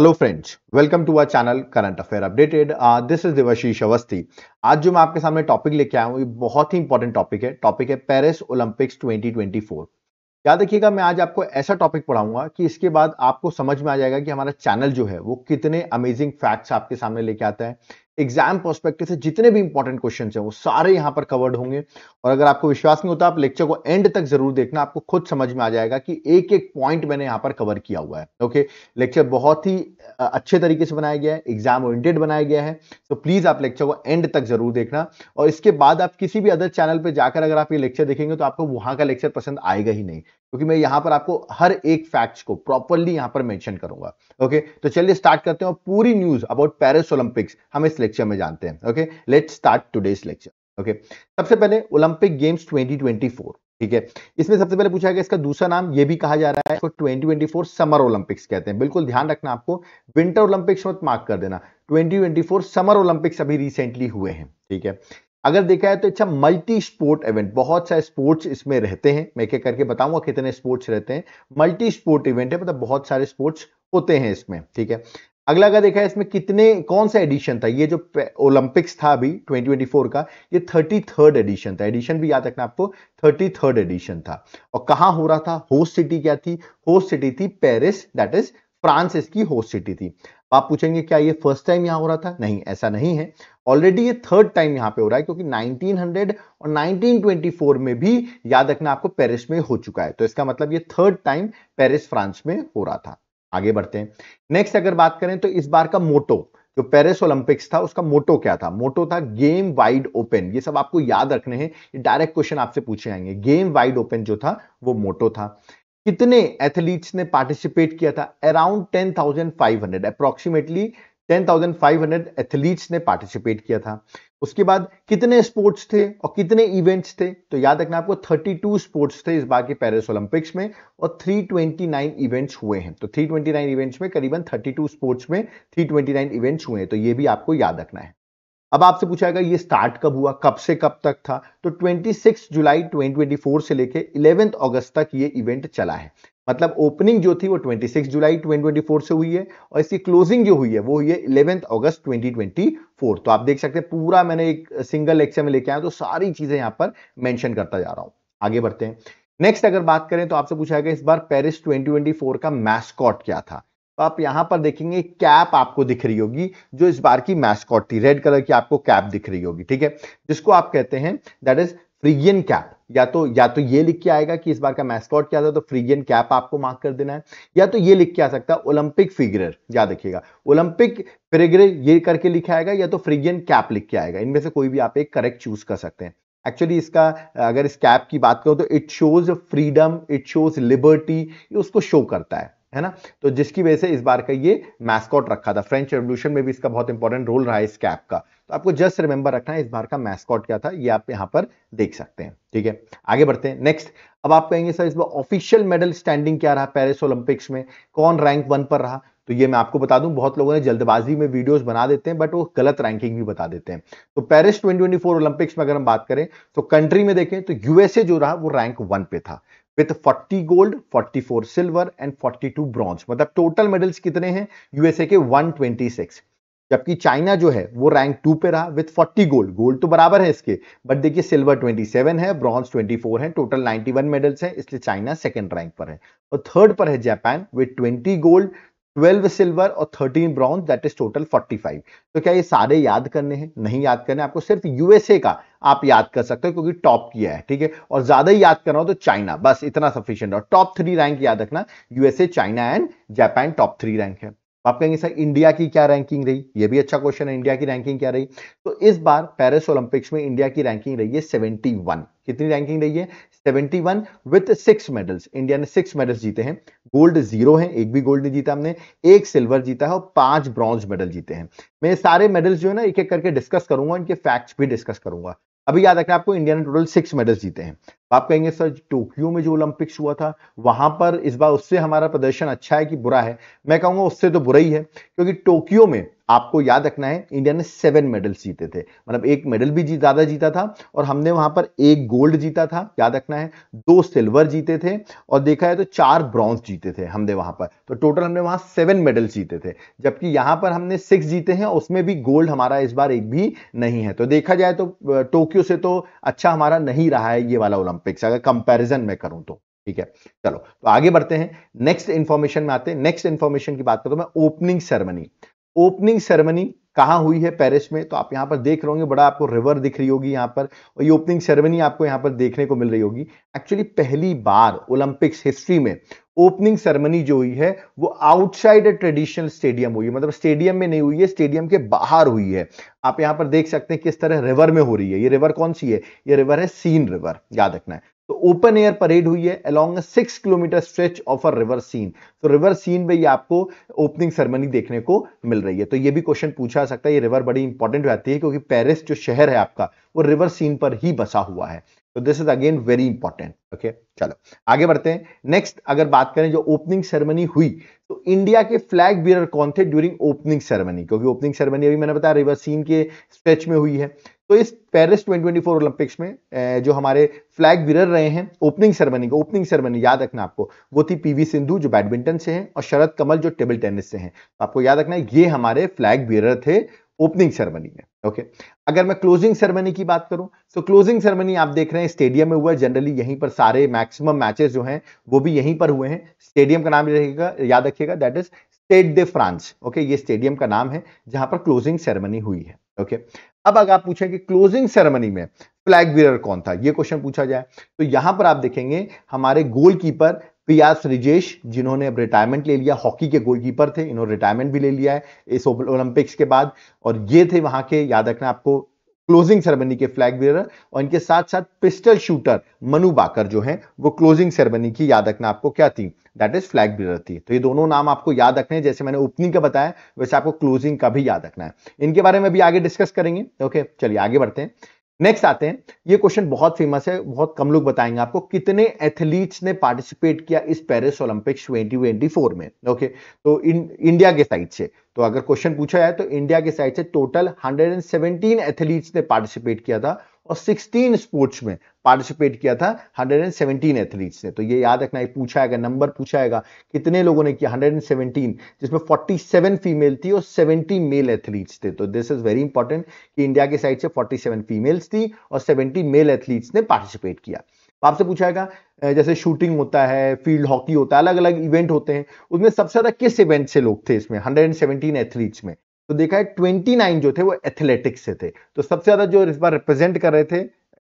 Hello friends welcome to our channel current affair updated this is Devashish Awasthi आज जो मैं आपके सामने टॉपिक लेके आया हूँ ये बहुत ही इंपॉर्टेंट टॉपिक है टॉपिक है पेरिस ओलंपिक्स 2024 याद रखिएगा मैं आज आपको ऐसा टॉपिक पढ़ाऊंगा कि इसके बाद आपको समझ में आ जाएगा कि हमारा चैनल जो है वो कितने अमेजिंग फैक्ट्स आपके सामने लेके आता है एग्जाम परस्पेक्टिव से जितने भी इंपॉर्टेंट क्वेश्चन हैं वो सारे यहां पर कवर्ड होंगे और अगर आपको विश्वास नहीं होता आप लेक्चर को एंड तक जरूर देखना आपको खुद समझ में आ जाएगा कि एक एक पॉइंट मैंने यहां पर कवर किया हुआ है ओके लेक्चर बहुत ही अच्छे तरीके से बनाया गया है एग्जाम ओरिएंटेड बनाया गया है तो प्लीज आप लेक्चर को एंड तक जरूर देखना और इसके बाद आप किसी भी अदर चैनल पर जाकर अगर आप ये लेक्चर देखेंगे तो आपको वहां का लेक्चर पसंद आएगा ही नहीं क्योंकि मैं यहां पर आपको हर एक फैक्ट्स को प्रॉपरली यहां पर मेंशन करूंगा ओके तो चलिए स्टार्ट करते हैं और पूरी न्यूज अबाउट पेरिस ओलंपिक्स हम इस लेक्चर में जानते हैं okay let's start today's lecture okay सबसे पहले ओलंपिक गेम्स 2024 ठीक है इसमें सबसे पहले पूछा गया इसका दूसरा नाम ये भी कहा जा रहा है इसको 2024 समर ओलंपिक्स कहते हैं बिल्कुल ध्यान रखना आपको विंटर ओलंपिक्स मत मार्क कर देना 2024 समर ओलंपिक्स अभी रिसेंटली हुए हैं ठीक है अगर देखा है तो अच्छा मल्टी स्पोर्ट इवेंट बहुत सारे स्पोर्ट्स इसमें रहते हैं मैं क्या करके बताऊंगा कितने स्पोर्ट्स रहते हैं मल्टी स्पोर्ट इवेंट है मतलब बहुत सारे स्पोर्ट्स होते हैं इसमें ठीक है अगला का देखा है इसमें कितने कौन सा एडिशन था ये जो ओलंपिक्स था अभी 2024 का ये थर्टी थर्ड एडिशन था एडिशन भी याद रखना आपको थर्टी थर्ड एडिशन था और कहाँ हो रहा था होस्ट सिटी क्या थी होस्ट सिटी थी पेरिस दैट इज फ्रांस इसकी होस्ट सिटी थी आप पूछेंगे क्या ये फर्स्ट टाइम यहां हो रहा था नहीं ऐसा नहीं है ऑलरेडी ये थर्ड टाइम यहां पे हो रहा है क्योंकि 1900 और 1924 में भी याद रखना आपको पेरिस में हो चुका है तो इसका मतलब ये थर्ड टाइम पेरिस फ्रांस में हो रहा था आगे बढ़ते हैं नेक्स्ट अगर बात करें तो इस बार का मोटो जो पेरिस ओलंपिक्स था उसका मोटो क्या था मोटो था गेम वाइड ओपन ये सब आपको याद रखने हैं ये डायरेक्ट क्वेश्चन आपसे पूछे आएंगे गेम वाइड ओपन जो था वो मोटो था कितने एथलीट्स ने पार्टिसिपेट किया था around ten thousand five hundred approximately 10,500 athletes ने पार्टिसिपेट किया था उसके बाद कितने स्पोर्ट्स थे और कितने इवेंट्स थे तो याद रखना आपको 32 स्पोर्ट्स थे इस बार के पेरिस ओलंपिक्स में और 329 इवेंट्स हुए हैं तो 329 इवेंट्स में करीबन 32 स्पोर्ट्स में 329 इवेंट्स हुए हैं तो ये भी आपको याद रखना है अब आपसे पूछा गया ये स्टार्ट कब हुआ कब से कब तक था तो 26 जुलाई 2024 से लेके 11 अगस्त तक ये इवेंट चला है मतलब ओपनिंग जो थी वो 26 जुलाई 2024 से हुई है और इसकी क्लोजिंग जो हुई है वो हुई है इलेवेंथ अगस्त 2024 तो आप देख सकते हैं पूरा मैंने एक सिंगल लेक्चर में लेके आया तो सारी चीजें यहां पर मेंशन करता जा रहा हूं आगे बढ़ते हैं नेक्स्ट अगर बात करें तो आपसे पूछा गया इस बार पेरिस ट्वेंटी का मैस्कॉट क्या था तो आप यहां पर देखेंगे कैप आपको दिख रही होगी जो इस बार की मैस्कॉट थी रेड कलर की आपको कैप दिख रही होगी ठीक है जिसको आप कहते हैं दैट इज फ्रिगियन कैप या तो या तो ये लिख के आएगा कि इस बार का मैस्कॉट क्या था तो फ्रीजियन कैप आपको मार्क कर देना है या तो ये लिख के आ सकता है ओलंपिक फिगर याद रखिएगा ओलंपिक फिगर ये करके लिखा आएगा या तो फ्रीजियन कैप लिख के आएगा इनमें से कोई भी आप एक करेक्ट चूज कर सकते हैं एक्चुअली इसका अगर इस कैप की बात करो तो it shows freedom it shows liberty ये उसको शो करता है है ना तो जिसकी वजह से इस बार का ये मैस्कॉट रखा था फ्रेंच रेवोल्यूशन में भी इसका बहुत इंपॉर्टेंट रोल रहा है इस कैप का तो आपको जस्ट रिमेंबर रखना है इस बार का मैस्कॉट क्या था ये आप यहाँ पर देख सकते हैं ठीक है आगे बढ़ते हैं नेक्स्ट अब आप कहेंगे सर इस बार ऑफिशियल मेडल स्टैंडिंग क्या रहा पेरिस ओलंपिक्स में कौन रैंक वन पर रहा तो ये मैं आपको बता दूं बहुत लोगों ने जल्दबाजी में वीडियोस बना देते हैं बट वो गलत रैंकिंग भी बता देते हैं तो पेरिस 2024 ओलंपिक्स में अगर हम बात करें तो कंट्री में देखें तो यूएसए जो रहा वो रैंक वन पे था with 40 gold 44 silver and 42 bronze मतलब टोटल मेडल्स कितने हैं यूएसए के 126 जबकि चाइना जो है वो रैंक टू पे रहा विथ 40 गोल्ड गोल्ड तो बराबर है इसके बट देखिए सिल्वर 27 है ब्रॉन्ज 24 है टोटल 91 मेडल्स हैं इसलिए चाइना सेकंड रैंक पर है और थर्ड पर है Japan with 20 gold twelve silver और thirteen bronze that is total forty five तो क्या ये सारे याद करने हैं नहीं याद करने आपको सिर्फ यूएसए का आप याद कर सकते हो क्योंकि टॉप किया है ठीक है और ज्यादा ही याद रहा हो तो चाइना बस इतना सफिशियंट और टॉप थ्री रैंक याद रखना USA China and Japan top three rank है आप कहेंगे सर इंडिया की क्या रैंकिंग रही ये भी अच्छा क्वेश्चन है इंडिया की रैंकिंग क्या रही तो इस बार पेरिस ओलंपिक्स में इंडिया की रैंकिंग रही है 71 कितनी रैंकिंग रही है 71 विथ सिक्स मेडल्स इंडिया ने सिक्स मेडल्स जीते हैं गोल्ड जीरो है एक भी गोल्ड नहीं जीता हमने एक सिल्वर जीता है और पांच ब्रॉन्ज मेडल जीते हैं मैं सारे मेडल्स जो है ना एक एक करके डिस्कस करूंगा इनके फैक्ट्स भी डिस्कस करूंगा अभी याद रखना आपको इंडिया ने टोटल सिक्स मेडल्स जीते हैं आप कहेंगे सर टोक्यो में जो ओलंपिक्स हुआ था वहां पर इस बार उससे हमारा प्रदर्शन अच्छा है कि बुरा है मैं कहूंगा उससे तो बुरा ही है क्योंकि टोक्यो में आपको याद रखना है इंडिया ने सेवन मेडल्स जीते थे मतलब एक मेडल भी जी, ज्यादा जीता था और हमने वहां पर एक गोल्ड जीता था याद रखना है दो सिल्वर जीते थे और देखा है तो चार ब्रॉन्ज जीते थे हमने वहां पर तो टोटल हमने वहां सेवन मेडल जीते थे जबकि यहां पर हमने सिक्स जीते हैं उसमें भी गोल्ड हमारा इस बार एक भी नहीं है तो देखा जाए तो टोक्यो से तो अच्छा हमारा नहीं रहा है ये वाला ओलंपिक पिक्स अगर कंपैरिजन में करूं तो ठीक है चलो तो आगे बढ़ते हैं नेक्स्ट इंफॉर्मेशन में आते हैं नेक्स्ट इंफॉर्मेशन की बात करूं मैं ओपनिंग सेरेमनी ओपनिंग सेरेमनी कहाँ हुई है पेरिस में तो आप यहां पर देख रहे होंगे बड़ा आपको रिवर दिख रही होगी यहां पर और ये ओपनिंग सेरेमनी आपको यहां पर देखने को मिल रही होगी एक्चुअली पहली बार ओलंपिक्स हिस्ट्री में ओपनिंग सेरेमनी जो हुई है वो आउटसाइड ए ट्रेडिशनल स्टेडियम हुई है मतलब स्टेडियम में नहीं हुई है स्टेडियम के बाहर हुई है आप यहां पर देख सकते हैं किस तरह रिवर में हो रही है ये रिवर कौन सी है ये रिवर है सीन रिवर याद रखना है तो ओपन एयर परेड हुई है along six kilometre stretch of a river Seine तो रिवर सीन में ये आपको ओपनिंग सेरेमनी देखने को मिल रही है तो ये भी क्वेश्चन पूछा सकता है ये रिवर बड़ी इंपॉर्टेंट रहती है क्योंकि पेरिस जो शहर है आपका वो रिवर सीन पर ही बसा हुआ है तो this is again very important okay चलो आगे बढ़ते हैं नेक्स्ट अगर बात करें जो ओपनिंग सेरेमनी हुई तो इंडिया के फ्लैग बियर कौन थे ड्यूरिंग ओपनिंग सेरेमनी क्योंकि ओपनिंग सेरेमनी अभी मैंने बताया सीन के स्ट्रेच में हुई है तो इस पेरिस 2024 ओलंपिक्स में जो हमारे फ्लैग बिरर रहे हैं ओपनिंग सेरेमनी को ओपनिंग सेरेमनी याद रखना आपको वो थी पीवी सिंधु जो बैडमिंटन से हैं और शरद कमल जो टेबल टेनिस से हैं तो आपको याद रखना है ये हमारे फ्लैग बिरर थे ओपनिंग सेरेमनी में ओके okay. अगर मैं क्लोजिंग सेरेमनी की बात करूं तो क्लोजिंग सेरेमनी आप देख रहे हैं स्टेडियम में हुआ है जनरली यहीं पर सारे मैक्सिमम मैचेस जो हैं वो भी यहीं पर हुए हैं स्टेडियम का नाम रहेगा याद रखिएगा that is Stade de France okay ये स्टेडियम का नाम है जहां पर क्लोजिंग सेरेमनी हुई है ओके okay. अब अगर आप पूछें कि क्लोजिंग सेरेमनी में फ्लैग बीर कौन था ये क्वेश्चन पूछा जाए तो यहां पर आप देखेंगे हमारे गोलकीपर पियास रिजेश जिन्होंने अब रिटायरमेंट ले लिया हॉकी के गोलकीपर थे इन्होंने रिटायरमेंट भी ले लिया है इस ओलंपिक्स के बाद और ये थे वहां के याद रखना आपको क्लोजिंग सेरेमनी के फ्लैग बेर और इनके साथ साथ पिस्टल शूटर मनु बाकर जो है वो क्लोजिंग सेरेमनी की याद रखना आपको क्या थी दैट इज फ्लैग बेर थी तो ये दोनों नाम आपको याद रखने हैं जैसे मैंने ओपनिंग का बताया वैसे आपको क्लोजिंग का भी याद रखना है इनके बारे में भी आगे डिस्कस करेंगे ओके चलिए आगे बढ़ते हैं नेक्स्ट आते हैं ये क्वेश्चन बहुत फेमस है बहुत कम लोग बताएंगे आपको कितने एथलीट्स ने पार्टिसिपेट किया इस पेरिस ओलंपिक्स 2024 में ओके तो इन इंडिया के साइड से तो अगर क्वेश्चन पूछा जाए तो इंडिया के साइड से टोटल 117 एथलीट्स ने पार्टिसिपेट किया था और 16 स्पोर्ट्स में पार्टिसिपेट किया था 117 एथलीट्स ने तो ये याद रखना है पूछा है नंबर पूछा है कितने लोगों ने किया 117 जिसमें 47 फीमेल थी और 70 मेल एथलीट्स थे तो दिस इज वेरी इंपॉर्टेंट कि इंडिया के साइड से 47 फीमेल्स थी और 70 मेल एथलीट्स ने पार्टिसिपेट किया तो आपसे पूछा है जैसे शूटिंग होता है फील्ड हॉकी होता है अलग अलग इवेंट होते हैं उसमें सबसे ज्यादा किस इवेंट से लोग थे इसमें 117 एथलीट्स में तो देखा है ट्वेंटी नाइन जो थे वो एथलेटिक्स से थे तो सबसे ज्यादा जो इस बार रिप्रेजेंट कर रहे थे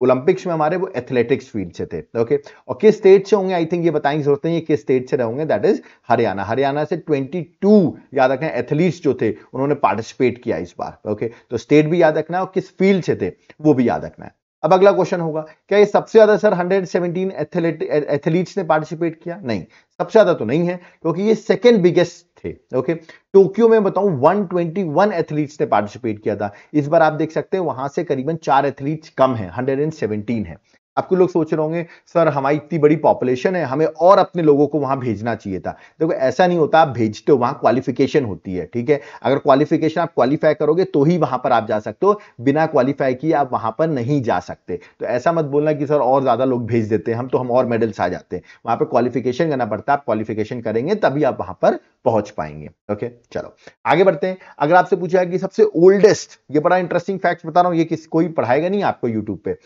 ओलंपिक्स में हमारे वो एथलेटिक्स फील्ड से थे ओके और किस स्टेट से होंगे आई थिंक ये बताएंगे जरूरत हैं ये किस स्टेट से रहेंगे दैट इज हरियाणा हरियाणा से 22 याद रखना एथलीट्स जो थे उन्होंने पार्टिसिपेट किया इस बार ओके तो स्टेट भी याद रखना है और किस फील्ड से थे वो भी याद रखना है अब अगला क्वेश्चन होगा क्या ये सबसे ज्यादा सर 117 एथलीट एथलीट्स ने पार्टिसिपेट किया नहीं सबसे ज्यादा तो नहीं है क्योंकि ये सेकेंड बिगेस्ट थे ओके टोक्यो में बताऊं 121 एथलीट्स ने पार्टिसिपेट किया था इस बार आप देख सकते हैं वहां से करीबन चार एथलीट्स कम है 117 है आपको लोग सोच रहे होंगे सर हमारी इतनी बड़ी पॉपुलेशन है हमें और अपने लोगों को वहां भेजना चाहिए था देखो ऐसा नहीं होता आप भेजते हो वहां क्वालिफिकेशन होती है ठीक है अगर क्वालिफिकेशन आप क्वालिफाई करोगे तो ही वहां पर आप जा सकते हो बिना क्वालिफाई किए आप वहां पर नहीं जा सकते तो ऐसा मत बोलना कि सर और ज्यादा लोग भेज देते हैं हम तो हम और मेडल्स आ जाते हैं वहां पर क्वालिफिकेशन करना पड़ता है आप क्वालिफिकेशन करेंगे तभी आप वहां पर पहुंच पाएंगे ओके चलो आगे बढ़ते हैं अगर आपसे पूछा कि सबसे ओल्डेस्ट ये बड़ा इंटरेस्टिंग फैक्ट बता रहा हूं ये किसी कोई पढ़ाएगा नहीं आपको यूट्यूब पे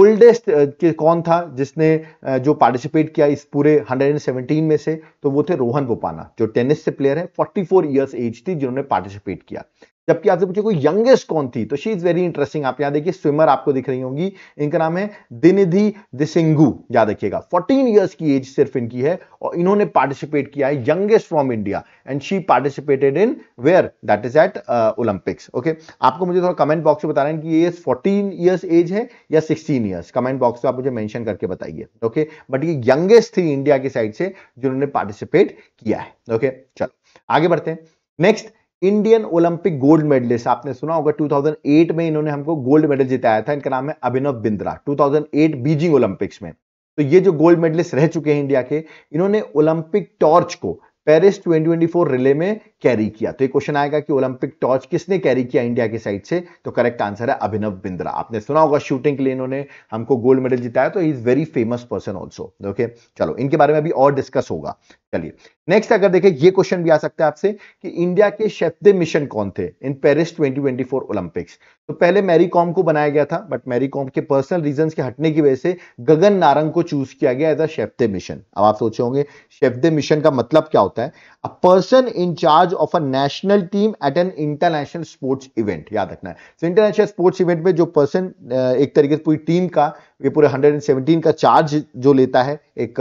ओल्डेस्ट uh, के कौन था जिसने uh, जो पार्टिसिपेट किया इस पूरे 117 में से तो वो थे रोहन बोपाना जो टेनिस से प्लेयर है 44 इयर्स एज थी जिन्होंने पार्टिसिपेट किया जबकि आपसे पूछे कोई यंगेस्ट कौन थी तो शी इज वेरी इंटरेस्टिंग आप यहां देखिए स्विमर आपको दिख रही होंगी इनका नाम है दिनिधि दिसिंगू याद रखिएगा 14 इयर्स की एज सिर्फ इनकी है और इन्होंने पार्टिसिपेट किया है youngest from India and she participated in where that is at Olympics okay आपको मुझे थोड़ा कमेंट बॉक्स में बता रहे हैं कि ये फोर्टीन ईयर्स एज है या सिक्सटीन ईयर्स कमेंट बॉक्स में आप मुझे मैंशन करके बताइए ओके बट ये यंगेस्ट थी इंडिया की साइड से जिन्होंने पार्टिसिपेट किया है ओके okay? चलो आगे बढ़ते हैं next Indian Olympic gold medallist आपने सुना होगा 2008 में इन्होंने हमको गोल्ड मेडल जिताया था इनका नाम है अभिनव बिंद्रा 2008 बीजिंग ओलंपिक्स में तो ये जो गोल्ड मेडलिस्ट रह चुके हैं इंडिया के इन्होंने ओलंपिक टॉर्च को पेरिस 2024 रिले में कैरी किया तो ये क्वेश्चन आएगा कि ओलंपिक टॉर्च किसने कैरी किया इंडिया की साइड से तो करेक्ट आंसर है अभिनव बिंद्रा आपने सुना होगा शूटिंग के लिए इन्होंने हमको गोल्ड मेडल जिताया तो is very famous person also okay चलो इनके बारे में अभी और डिस्कस होगा चलिए नेक्स्ट अगर देखें ये क्वेश्चन भी आ सकता है आपसे कि इंडिया के शेफदे मिशन कौन थे इन पेरिस 2024 ओलंपिक्स तो पहले मैरी कॉम को बनाया गया था बट मैरी कॉम के पर्सनल रीजन के हटने की वजह से गगन नारंग को चूज किया गया एज अ शेफदे मिशन अब आप सोचे होंगे शेफदे मिशन का मतलब क्या होता है a person in charge charge of a national team at an international sports event याद रखना है सो इंटरनेशनल स्पोर्ट्स इवेंट में जो पर्सन एक तरीके से पूरी टीम का ये पूरे 117 का चार्ज जो लेता है एक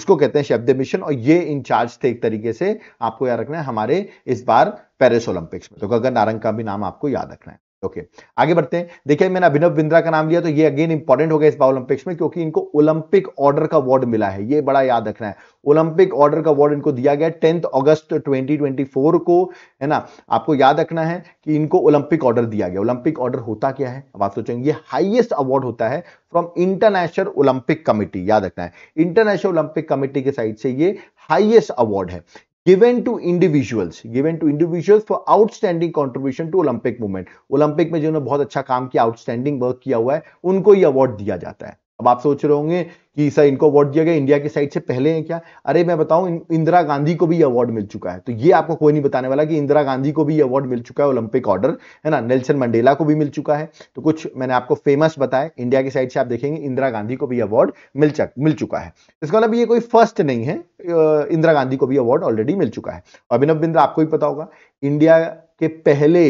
उसको कहते हैं शब्द मिशन और ये इंचार्ज थे एक तरीके से आपको याद रखना है हमारे इस बार पेरिस ओलंपिक्स में तो गगन नारंग का भी नाम आपको याद रखना है ओके okay. आगे बढ़ते हैं देखिए मैंने अभिनव बिंद्रा का नाम लिया तो ये अगेन इंपॉर्टेंट गया इस बार ओलंपिक्स में क्योंकि इनको ओलंपिक ऑर्डर का अवार्ड मिला है ये बड़ा याद रखना है ओलंपिक ऑर्डर का अवार्ड इनको दिया गया टेंथ अगस्त 2024 को है ना आपको याद रखना है कि इनको ओलंपिक ऑर्डर दिया गया ओलंपिक ऑर्डर होता क्या है अब आप सोचेंगे ये हाइएस्ट अवार्ड होता है फ्रॉम इंटरनेशनल ओलंपिक कमेटी याद रखना है इंटरनेशनल ओलंपिक कमेटी के साइड से ये हाइएस्ट अवार्ड है given to individuals given to individuals for outstanding contribution to Olympic movement Olympic में जिन्होंने बहुत अच्छा काम किया आउटस्टैंडिंग वर्क किया हुआ है उनको ये अवार्ड दिया जाता है अब आप सोच रहे होंगे कि सर इनको अवार्ड दिया गया इंडिया की साइड से पहले हैं क्या अरे मैं बताऊं इंदिरा गांधी को भी अवार्ड मिल चुका है तो ये आपको कोई नहीं बताने वाला कि इंदिरा गांधी को भी अवार्ड मिल चुका है ओलंपिक ऑर्डर है ना नेल्सन मंडेला को भी मिल चुका है तो कुछ मैंने आपको फेमस बताया इंडिया की साइड से आप देखेंगे इंदिरा गांधी को भी अवार्ड मिल मिल चुका है इसका मतलब ये कोई फर्स्ट नहीं है इंदिरा गांधी को भी अवार्ड ऑलरेडी मिल चुका है अभिनव बिंद्रा आपको भी पता होगा इंडिया के पहले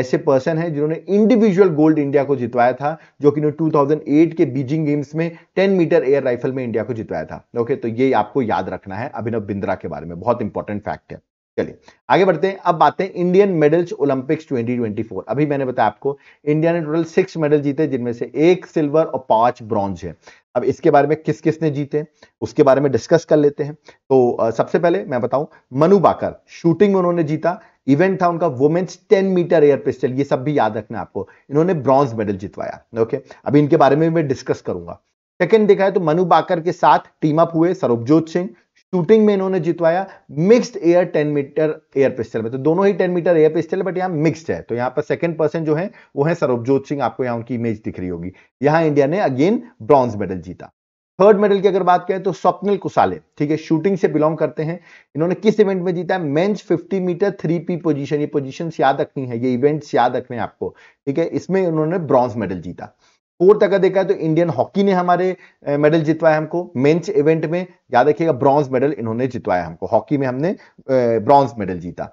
ऐसे पर्सन हैं जिन्होंने इंडिविजुअल गोल्ड इंडिया को जितवाया था जो कि 2008 के बीजिंग गेम्स में 10 मीटर एयर राइफल राइफल में इंडिया को जितवाया था ओके तो ये आपको याद रखना है अभिनव बिंद्रा के बारे में बहुत इंपॉर्टेंट फैक्ट है चलिए आगे बढ़ते हैं अब बातें इंडियन मेडल्स ओलंपिक्स 2024 अभी मैंने बताया आपको इंडिया ने टोटल सिक्स मेडल जीते जिनमें से एक सिल्वर और पांच ब्रॉन्ज है अब इसके बारे में किस किस ने जीते उसके बारे में डिस्कस कर लेते हैं तो आ, सबसे पहले मैं बताऊं मनु बाकर शूटिंग उन्होंने जीता इवेंट था उनका वुमेन्स 10 मीटर एयर पिस्टल ये सब भी याद रखना आपको इन्होंने ब्रॉन्ज मेडल जितवाया ओके अभी इनके बारे में मैं डिस्कस करूंगा सेकंड देखा है तो मनु बाकर के साथ टीम अप हुए सरोपजोत सिंह शूटिंग में इन्होंने जितवाया mixed air ten metre air pistol में तो दोनों ही ten metre air pistol but यहाँ मिक्स्ड है तो यहाँ पर सेकंड पर्सन जो है वो है सरोपजोत सिंह आपको यहाँ उनकी इमेज दिख रही होगी यहाँ इंडिया ने अगेन ब्रॉन्ज मेडल जीता थर्ड मेडल की अगर बात करें तो स्वप्निल कुसाले ठीक है शूटिंग से बिलोंग करते हैं इन्होंने किस इवेंट में जीता है men's 50 metre three P position ये पोजिशन याद रखनी है ये इवेंट्स याद रखने हैं आपको ठीक है इसमें इन्होंने ब्रॉन्ज मेडल जीता फोर्थ अगर देखा है तो इंडियन हॉकी ने हमारे मेडल जितवाया हमको मेंस इवेंट में याद रखिएगा ब्रॉन्ज मेडल इन्होंने जितवाया हमको हॉकी में हमने ब्रॉन्ज मेडल जीता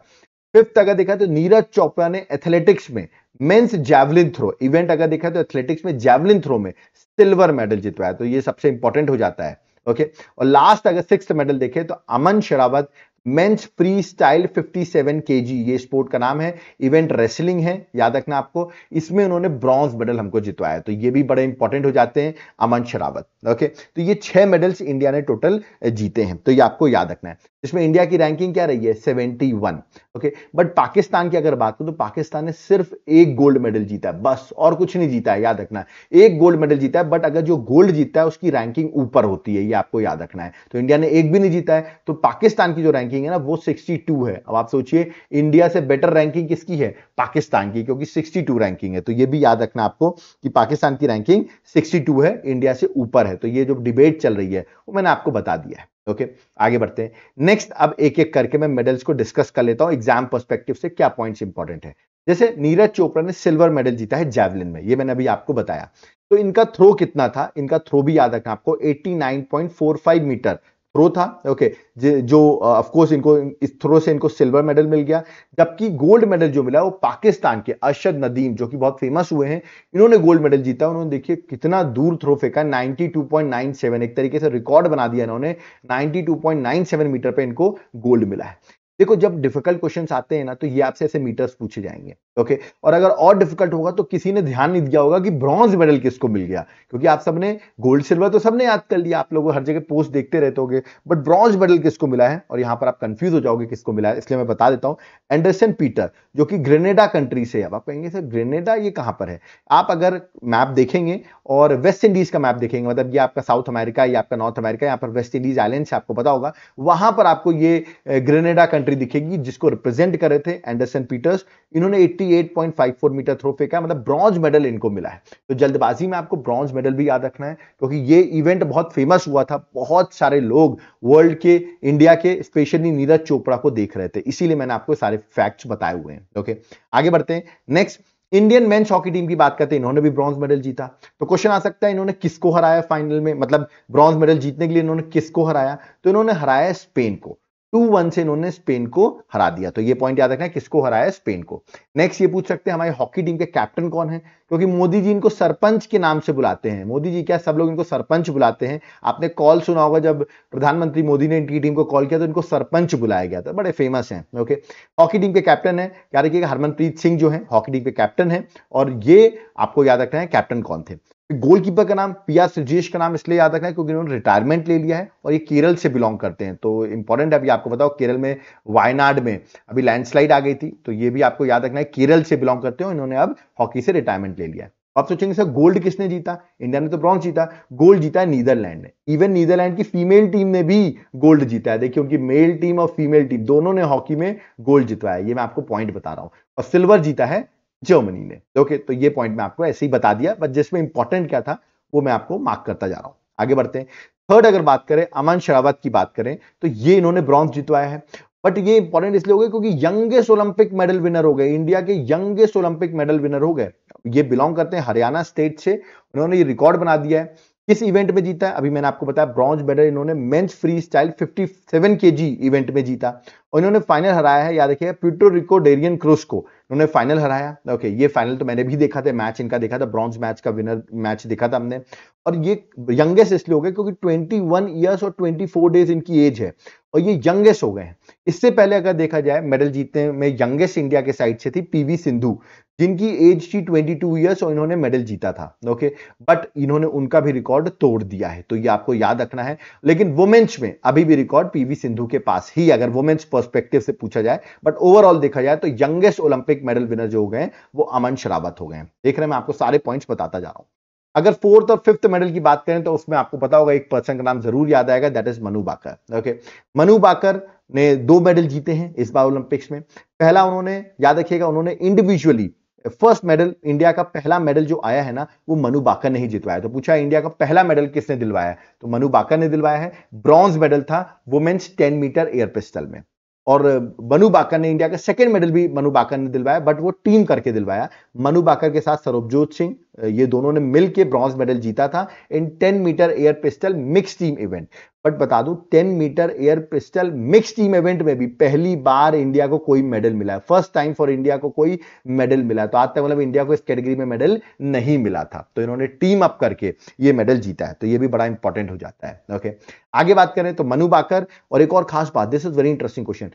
फिफ्थ अगर देखा तो नीरज चोपड़ा ने एथलेटिक्स में मेंस जैवलिन थ्रो इवेंट अगर देखा तो एथलेटिक्स में जैवलिन थ्रो में सिल्वर मेडल जितवाया तो ये सबसे इंपॉर्टेंट हो जाता है ओके okay? और लास्ट अगर सिक्स मेडल देखें तो Aman Sehrawat men's freestyle 57 KG ये स्पोर्ट का नाम है इवेंट रेसलिंग है याद रखना आपको इसमें उन्होंने ब्रॉन्ज मेडल हमको जितवाया तो ये भी बड़े इंपॉर्टेंट हो जाते हैं अमन शरावत ओके तो ये छह मेडल्स इंडिया ने टोटल जीते हैं तो ये आपको याद रखना है इसमें इंडिया की रैंकिंग क्या रही है सेवेंटी ओके बट पाकिस्तान की अगर बात करूं तो पाकिस्तान ने सिर्फ एक गोल्ड मेडल जीता है बस और कुछ नहीं जीता है याद रखना एक गोल्ड मेडल जीता है बट अगर जो गोल्ड जीतता है उसकी रैंकिंग ऊपर होती है ये आपको याद रखना है तो इंडिया ने एक भी नहीं जीता है तो पाकिस्तान की जो रैंकिंग है ना वो सिक्सटी है अब आप सोचिए इंडिया से बेटर रैंकिंग किसकी है पाकिस्तान की क्योंकि सिक्सटी रैंकिंग है तो ये भी याद रखना आपको कि पाकिस्तान की रैंकिंग सिक्सटी है इंडिया से ऊपर है तो ये जो डिबेट चल रही है वो मैंने आपको बता दिया है ओके आगे बढ़ते हैं नेक्स्ट अब एक एक करके मैं मेडल्स को डिस्कस कर लेता हूं एग्जाम परस्पेक्टिव से क्या पॉइंट्स इंपॉर्टेंट है जैसे नीरज चोपड़ा ने सिल्वर मेडल जीता है जैवलिन में ये मैंने अभी आपको बताया तो इनका थ्रो कितना था इनका थ्रो भी याद रखना आपको 89.45 मीटर थ्रो था ओके जो ऑफ uh, कोर्स इनको इस थ्रो से इनको सिल्वर मेडल मिल गया जबकि गोल्ड मेडल जो मिला वो पाकिस्तान के अरशद नदीम जो कि बहुत फेमस हुए हैं इन्होंने गोल्ड मेडल जीता उन्होंने देखिए कितना दूर थ्रो फेंका 92.97 एक तरीके से रिकॉर्ड बना दिया इन्होंने 92.97 मीटर पे इनको गोल्ड मिला है देखो जब डिफिकल्ट क्वेश्चन आते हैं ना तो ये आपसे ऐसे मीटर्स पूछे जाएंगे ओके और अगर और डिफिकल्ट होगा तो किसी ने ध्यान नहीं दिया होगा कि ब्रॉन्ज मेडल किसको मिल गया क्योंकि आप सबने गोल्ड सिल्वर तो सबने याद कर लिया आप लोग हर जगह पोस्ट देखते रहते हो बट ब्रॉन्ज मेडल किसको मिला है और यहां पर आप कंफ्यूज हो जाओगे किसको मिला है इसलिए मैं बता देता हूं एंडरसन पीटर जो कि ग्रेनेडा कंट्री से अब आप कहेंगे सर ग्रेनेडा ये कहां पर है आप अगर मैप देखेंगे और वेस्ट इंडीज का मैप देखेंगे मतलब ये आपका साउथ अमेरिका या आपका नॉर्थ अमेरिका यहां पर वेस्ट इंडीज आइलैंड आपको पता होगा वहां पर आपको ये ग्रेनेडा कंट्री एंट्री दिखेगी जिसको रिप्रेजेंट कर रहे थे एंडरसन पीटर्स इन्होंने 88.54 मीटर थ्रो फेंका मतलब ब्रॉन्ज मेडल इनको मिला है तो जल्दबाजी में आपको ब्रॉन्ज मेडल भी याद रखना है क्योंकि ये इवेंट बहुत फेमस हुआ था बहुत सारे लोग वर्ल्ड के इंडिया के स्पेशली नीरज चोपड़ा को देख रहे थे इसीलिए मैंने आपको सारे फैक्ट्स बताए हुए हैं ओके आगे बढ़ते हैं next Indian men's hockey team की बात करते हैं इन्होंने भी ब्रॉन्ज मेडल जीता तो क्वेश्चन आ सकता है इन्होंने किसको हराया फाइनल में मतलब ब्रॉन्ज मेडल जीतने के लिए इन्होंने किसको हराया तो इन्होंने हराया स्पेन को टू वन से इन्होंने स्पेन को हरा दिया तो ये पॉइंट याद रखना है किसको हराया स्पेन को नेक्स्ट ये पूछ सकते हैं हमारी हॉकी टीम के कैप्टन कौन है क्योंकि मोदी जी इनको सरपंच के नाम से बुलाते हैं मोदी जी क्या सब लोग इनको सरपंच बुलाते हैं आपने कॉल सुना होगा जब प्रधानमंत्री मोदी ने इनकी टीम को कॉल किया तो इनको सरपंच बुलाया गया था बड़े फेमस है ओके हॉकी टीम के कैप्टन है क्या रखिएगा हरमनप्रीत सिंह जो है हॉकी टीम के कैप्टन है और ये आपको याद रखना है कैप्टन कौन थे गोलकीपर का नाम पिया सुरजेश का नाम इसलिए याद रखना है क्योंकि उन्होंने रिटायरमेंट ले लिया है और ये केरल से बिलोंग करते हैं तो इंपॉर्टेंट अभी आपको बताओ केरल में वायनाड में अभी लैंडस्लाइड आ गई थी तो ये भी आपको याद रखना है केरल से बिलोंग करते हो इन्होंने अब हॉकी से रिटायरमेंट ले लिया है तो आप सोचेंगे सर गोल्ड किसने जीता इंडिया ने तो ब्रॉन्ज जीता गोल्ड जीता है नीदरलैंड ने इवन नीदरलैंड की फीमेल टीम ने भी गोल्ड जीता है देखिए उनकी मेल टीम और फीमेल टीम दोनों ने हॉकी में गोल्ड जीतवाया ये मैं आपको पॉइंट बता रहा हूं और सिल्वर जीता है जर्मनी ने ओके तो ये पॉइंट मैं आपको ऐसे ही बता दिया बट जिसमें इंपॉर्टेंट क्या था वो मैं आपको मार्क करता जा रहा हूं आगे बढ़ते हैं थर्ड अगर बात करें अमन शराबत की बात करें तो ये इन्होंने ब्रॉन्ज जितवाया है बट ये इंपॉर्टेंट इसलिए हो गए क्योंकि यंगेस्ट ओलंपिक मेडल विनर हो गए इंडिया के यंगेस्ट ओलंपिक मेडल विनर हो गए ये बिलोंग करते हैं हरियाणा स्टेट से उन्होंने ये रिकॉर्ड बना दिया है किस इवेंट में जीता है अभी मैंने आपको बताया ब्रॉन्ज मेडल इन्होंने men's freestyle 57 KG event में जीता और इन्होंने फाइनल हराया है याद रखिए प्यूटो रिको डेरियन क्रूस को इन्होंने फाइनल हराया ओके ये फाइनल तो मैंने भी देखा था मैच इनका देखा था ब्रॉन्ज मैच का विनर मैच देखा था हमने और ये यंगेस्ट इसलिए हो गए क्योंकि ट्वेंटी इयर्स और ट्वेंटी डेज इनकी एज है और ये यंगेस्ट हो गए हैं इससे पहले अगर देखा जाए मेडल जीतने में यंगेस्ट इंडिया के साइड से थी पीवी सिंधु जिनकी एज थी 22 टू ईयर्स और इन्होंने मेडल जीता था ओके बट इन्होंने उनका भी रिकॉर्ड तोड़ दिया है तो ये आपको याद रखना है लेकिन वुमेन्स में अभी भी रिकॉर्ड पीवी सिंधु के पास ही अगर वुमेन्स पर्सपेक्टिव से पूछा जाए बट ओवरऑल देखा जाए तो यंगेस्ट ओलंपिक मेडल विनर जो हो गए वो अमन शरावत हो गए देख रहे हैं मैं आपको सारे पॉइंट्स बताता जा रहा हूं अगर फोर्थ और फिफ्थ मेडल की बात करें तो उसमें आपको पता होगा एक पर्सन का नाम जरूर याद आएगा that is Manu Bhaker okay Manu Bhaker ने दो मेडल जीते हैं इस बार ओलंपिक्स में पहला उन्होंने याद रखिएगा उन्होंने इंडिविजुअली फर्स्ट मेडल इंडिया का पहला मेडल जो आया है ना वो मनु बाकर ने ही जितवाया तो पूछा इंडिया का पहला मेडल किसने दिलवाया तो मनु बाकर ने दिलवाया है ब्रॉन्ज मेडल था women's ten metre air pistol में और मनु बाकर ने इंडिया का सेकेंड मेडल भी मनु बाकर ने दिलवाया बट वो टीम करके दिलवाया मनु बाकर के साथ सरोबजोत सिंह ये दोनों ने मिल के ब्रॉन्ज मेडल जीता था in 10 metre air pistol mix team event but बता दू ten metre air pistol mix team event में भी पहली बार इंडिया को कोई मेडल मिला है फर्स्ट टाइम फॉर इंडिया को कोई मेडल मिला तो आज तक मतलब इंडिया को इस कैटेगरी में मेडल नहीं मिला था तो इन्होंने टीम अप करके ये मेडल जीता है तो ये भी बड़ा इंपॉर्टेंट हो जाता है ओके आगे बात करें तो मनु बाकर और एक और खास बात this is very interesting question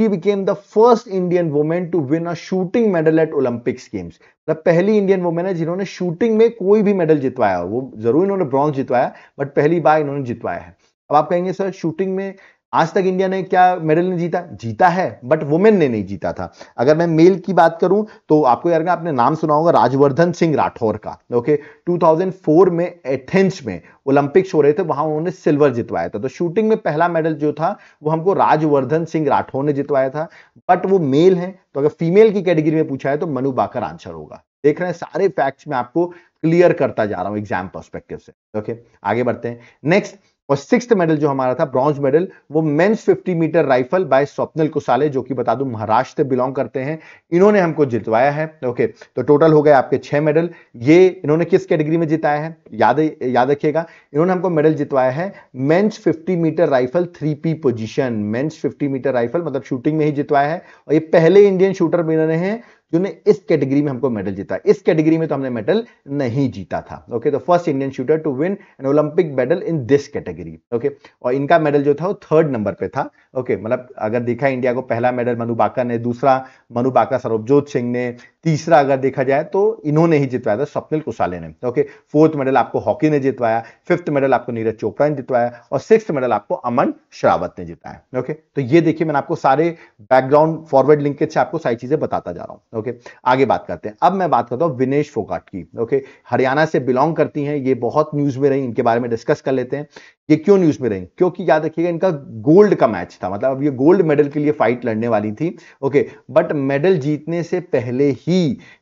she became the first Indian woman to win a shooting medal at Olympics मतलब पहली इंडियन वुमेन है जिन्होंने शूटिंग में कोई भी मेडल जितवाया वो जरूर इन्होंने ब्रॉन्ज जितवाया बट पहली बार इन्होंने जितवाया है अब आप कहेंगे सर शूटिंग में आज तक इंडिया ने क्या मेडल नहीं जीता जीता है बट वुमेन ने नहीं जीता था अगर मैं मेल की बात करूं तो आपको यार आपने नाम सुना होगा राजवर्धन सिंह राठौर का ओके 2004 में एथेंस में ओलंपिक्स हो रहे थे वहां उन्होंने सिल्वर जितवाया था तो शूटिंग में पहला मेडल जो था वो हमको राजवर्धन सिंह राठौर ने जितवाया था बट वो मेल है तो अगर फीमेल की कैटेगरी में पूछा है तो मनु बाकर आंसर होगा देख रहे हैं सारे फैक्ट्स में आपको क्लियर करता जा रहा हूं एग्जाम परस्पेक्टिव से ओके आगे बढ़ते हैं नेक्स्ट और सिक्स मेडल जो हमारा था ब्रॉन्ज मेडल वो men's 50 metre rifle by Swapnil Kusale जो कि बता दू महाराष्ट्र बिलोंग करते हैं इन्होंने हमको जितवाया है ओके तो टोटल हो गए आपके छह मेडल ये इन्होंने किस कैटेगरी में जिताया है याद याद रखिएगा इन्होंने हमको मेडल जितवाया है men's fifty metre rifle three P position men's fifty metre rifle मतलब शूटिंग में ही जितवाया है और ये पहले इंडियन शूटर भी इन्होंने जिन्होंने इस कैटेगरी में हमको मेडल जीता इस कैटेगरी में तो हमने मेडल नहीं जीता था ओके तो first Indian shooter to win an Olympic medal in this category okay और इनका मेडल जो था वो थर्ड नंबर पे था ओके मतलब अगर देखा इंडिया को पहला मेडल मनु बाका ने दूसरा मनु बाका सरोपजोत सिंह ने तीसरा अगर देखा जाए तो इन्होंने ही जितवाया था स्वप्निल कुशाले ने ओके फोर्थ मेडल आपको हॉकी ने जितवाया फिफ्थ मेडल आपको नीरज चोपड़ा ने जितवाया और सिक्स मेडल आपको अमन श्रावत ने जिताया ओके तो ये देखिए मैंने आपको सारे बैकग्राउंड फॉरवर्ड लिंकेज से आपको सारी चीजें बताता जा रहा हूं ओके आगे बात करते हैं अब मैं बात करता हूँ विनेश फोगाट की ओके हरियाणा से बिलोंग करती है ये बहुत न्यूज में रही इनके बारे में डिस्कस कर लेते हैं ये क्यों न्यूज में रही क्योंकि याद रखिएगा इनका गोल्ड का मैच था मतलब अब ये गोल्ड मेडल के लिए फाइट लड़ने वाली थी ओके बट मेडल जीतने से पहले ही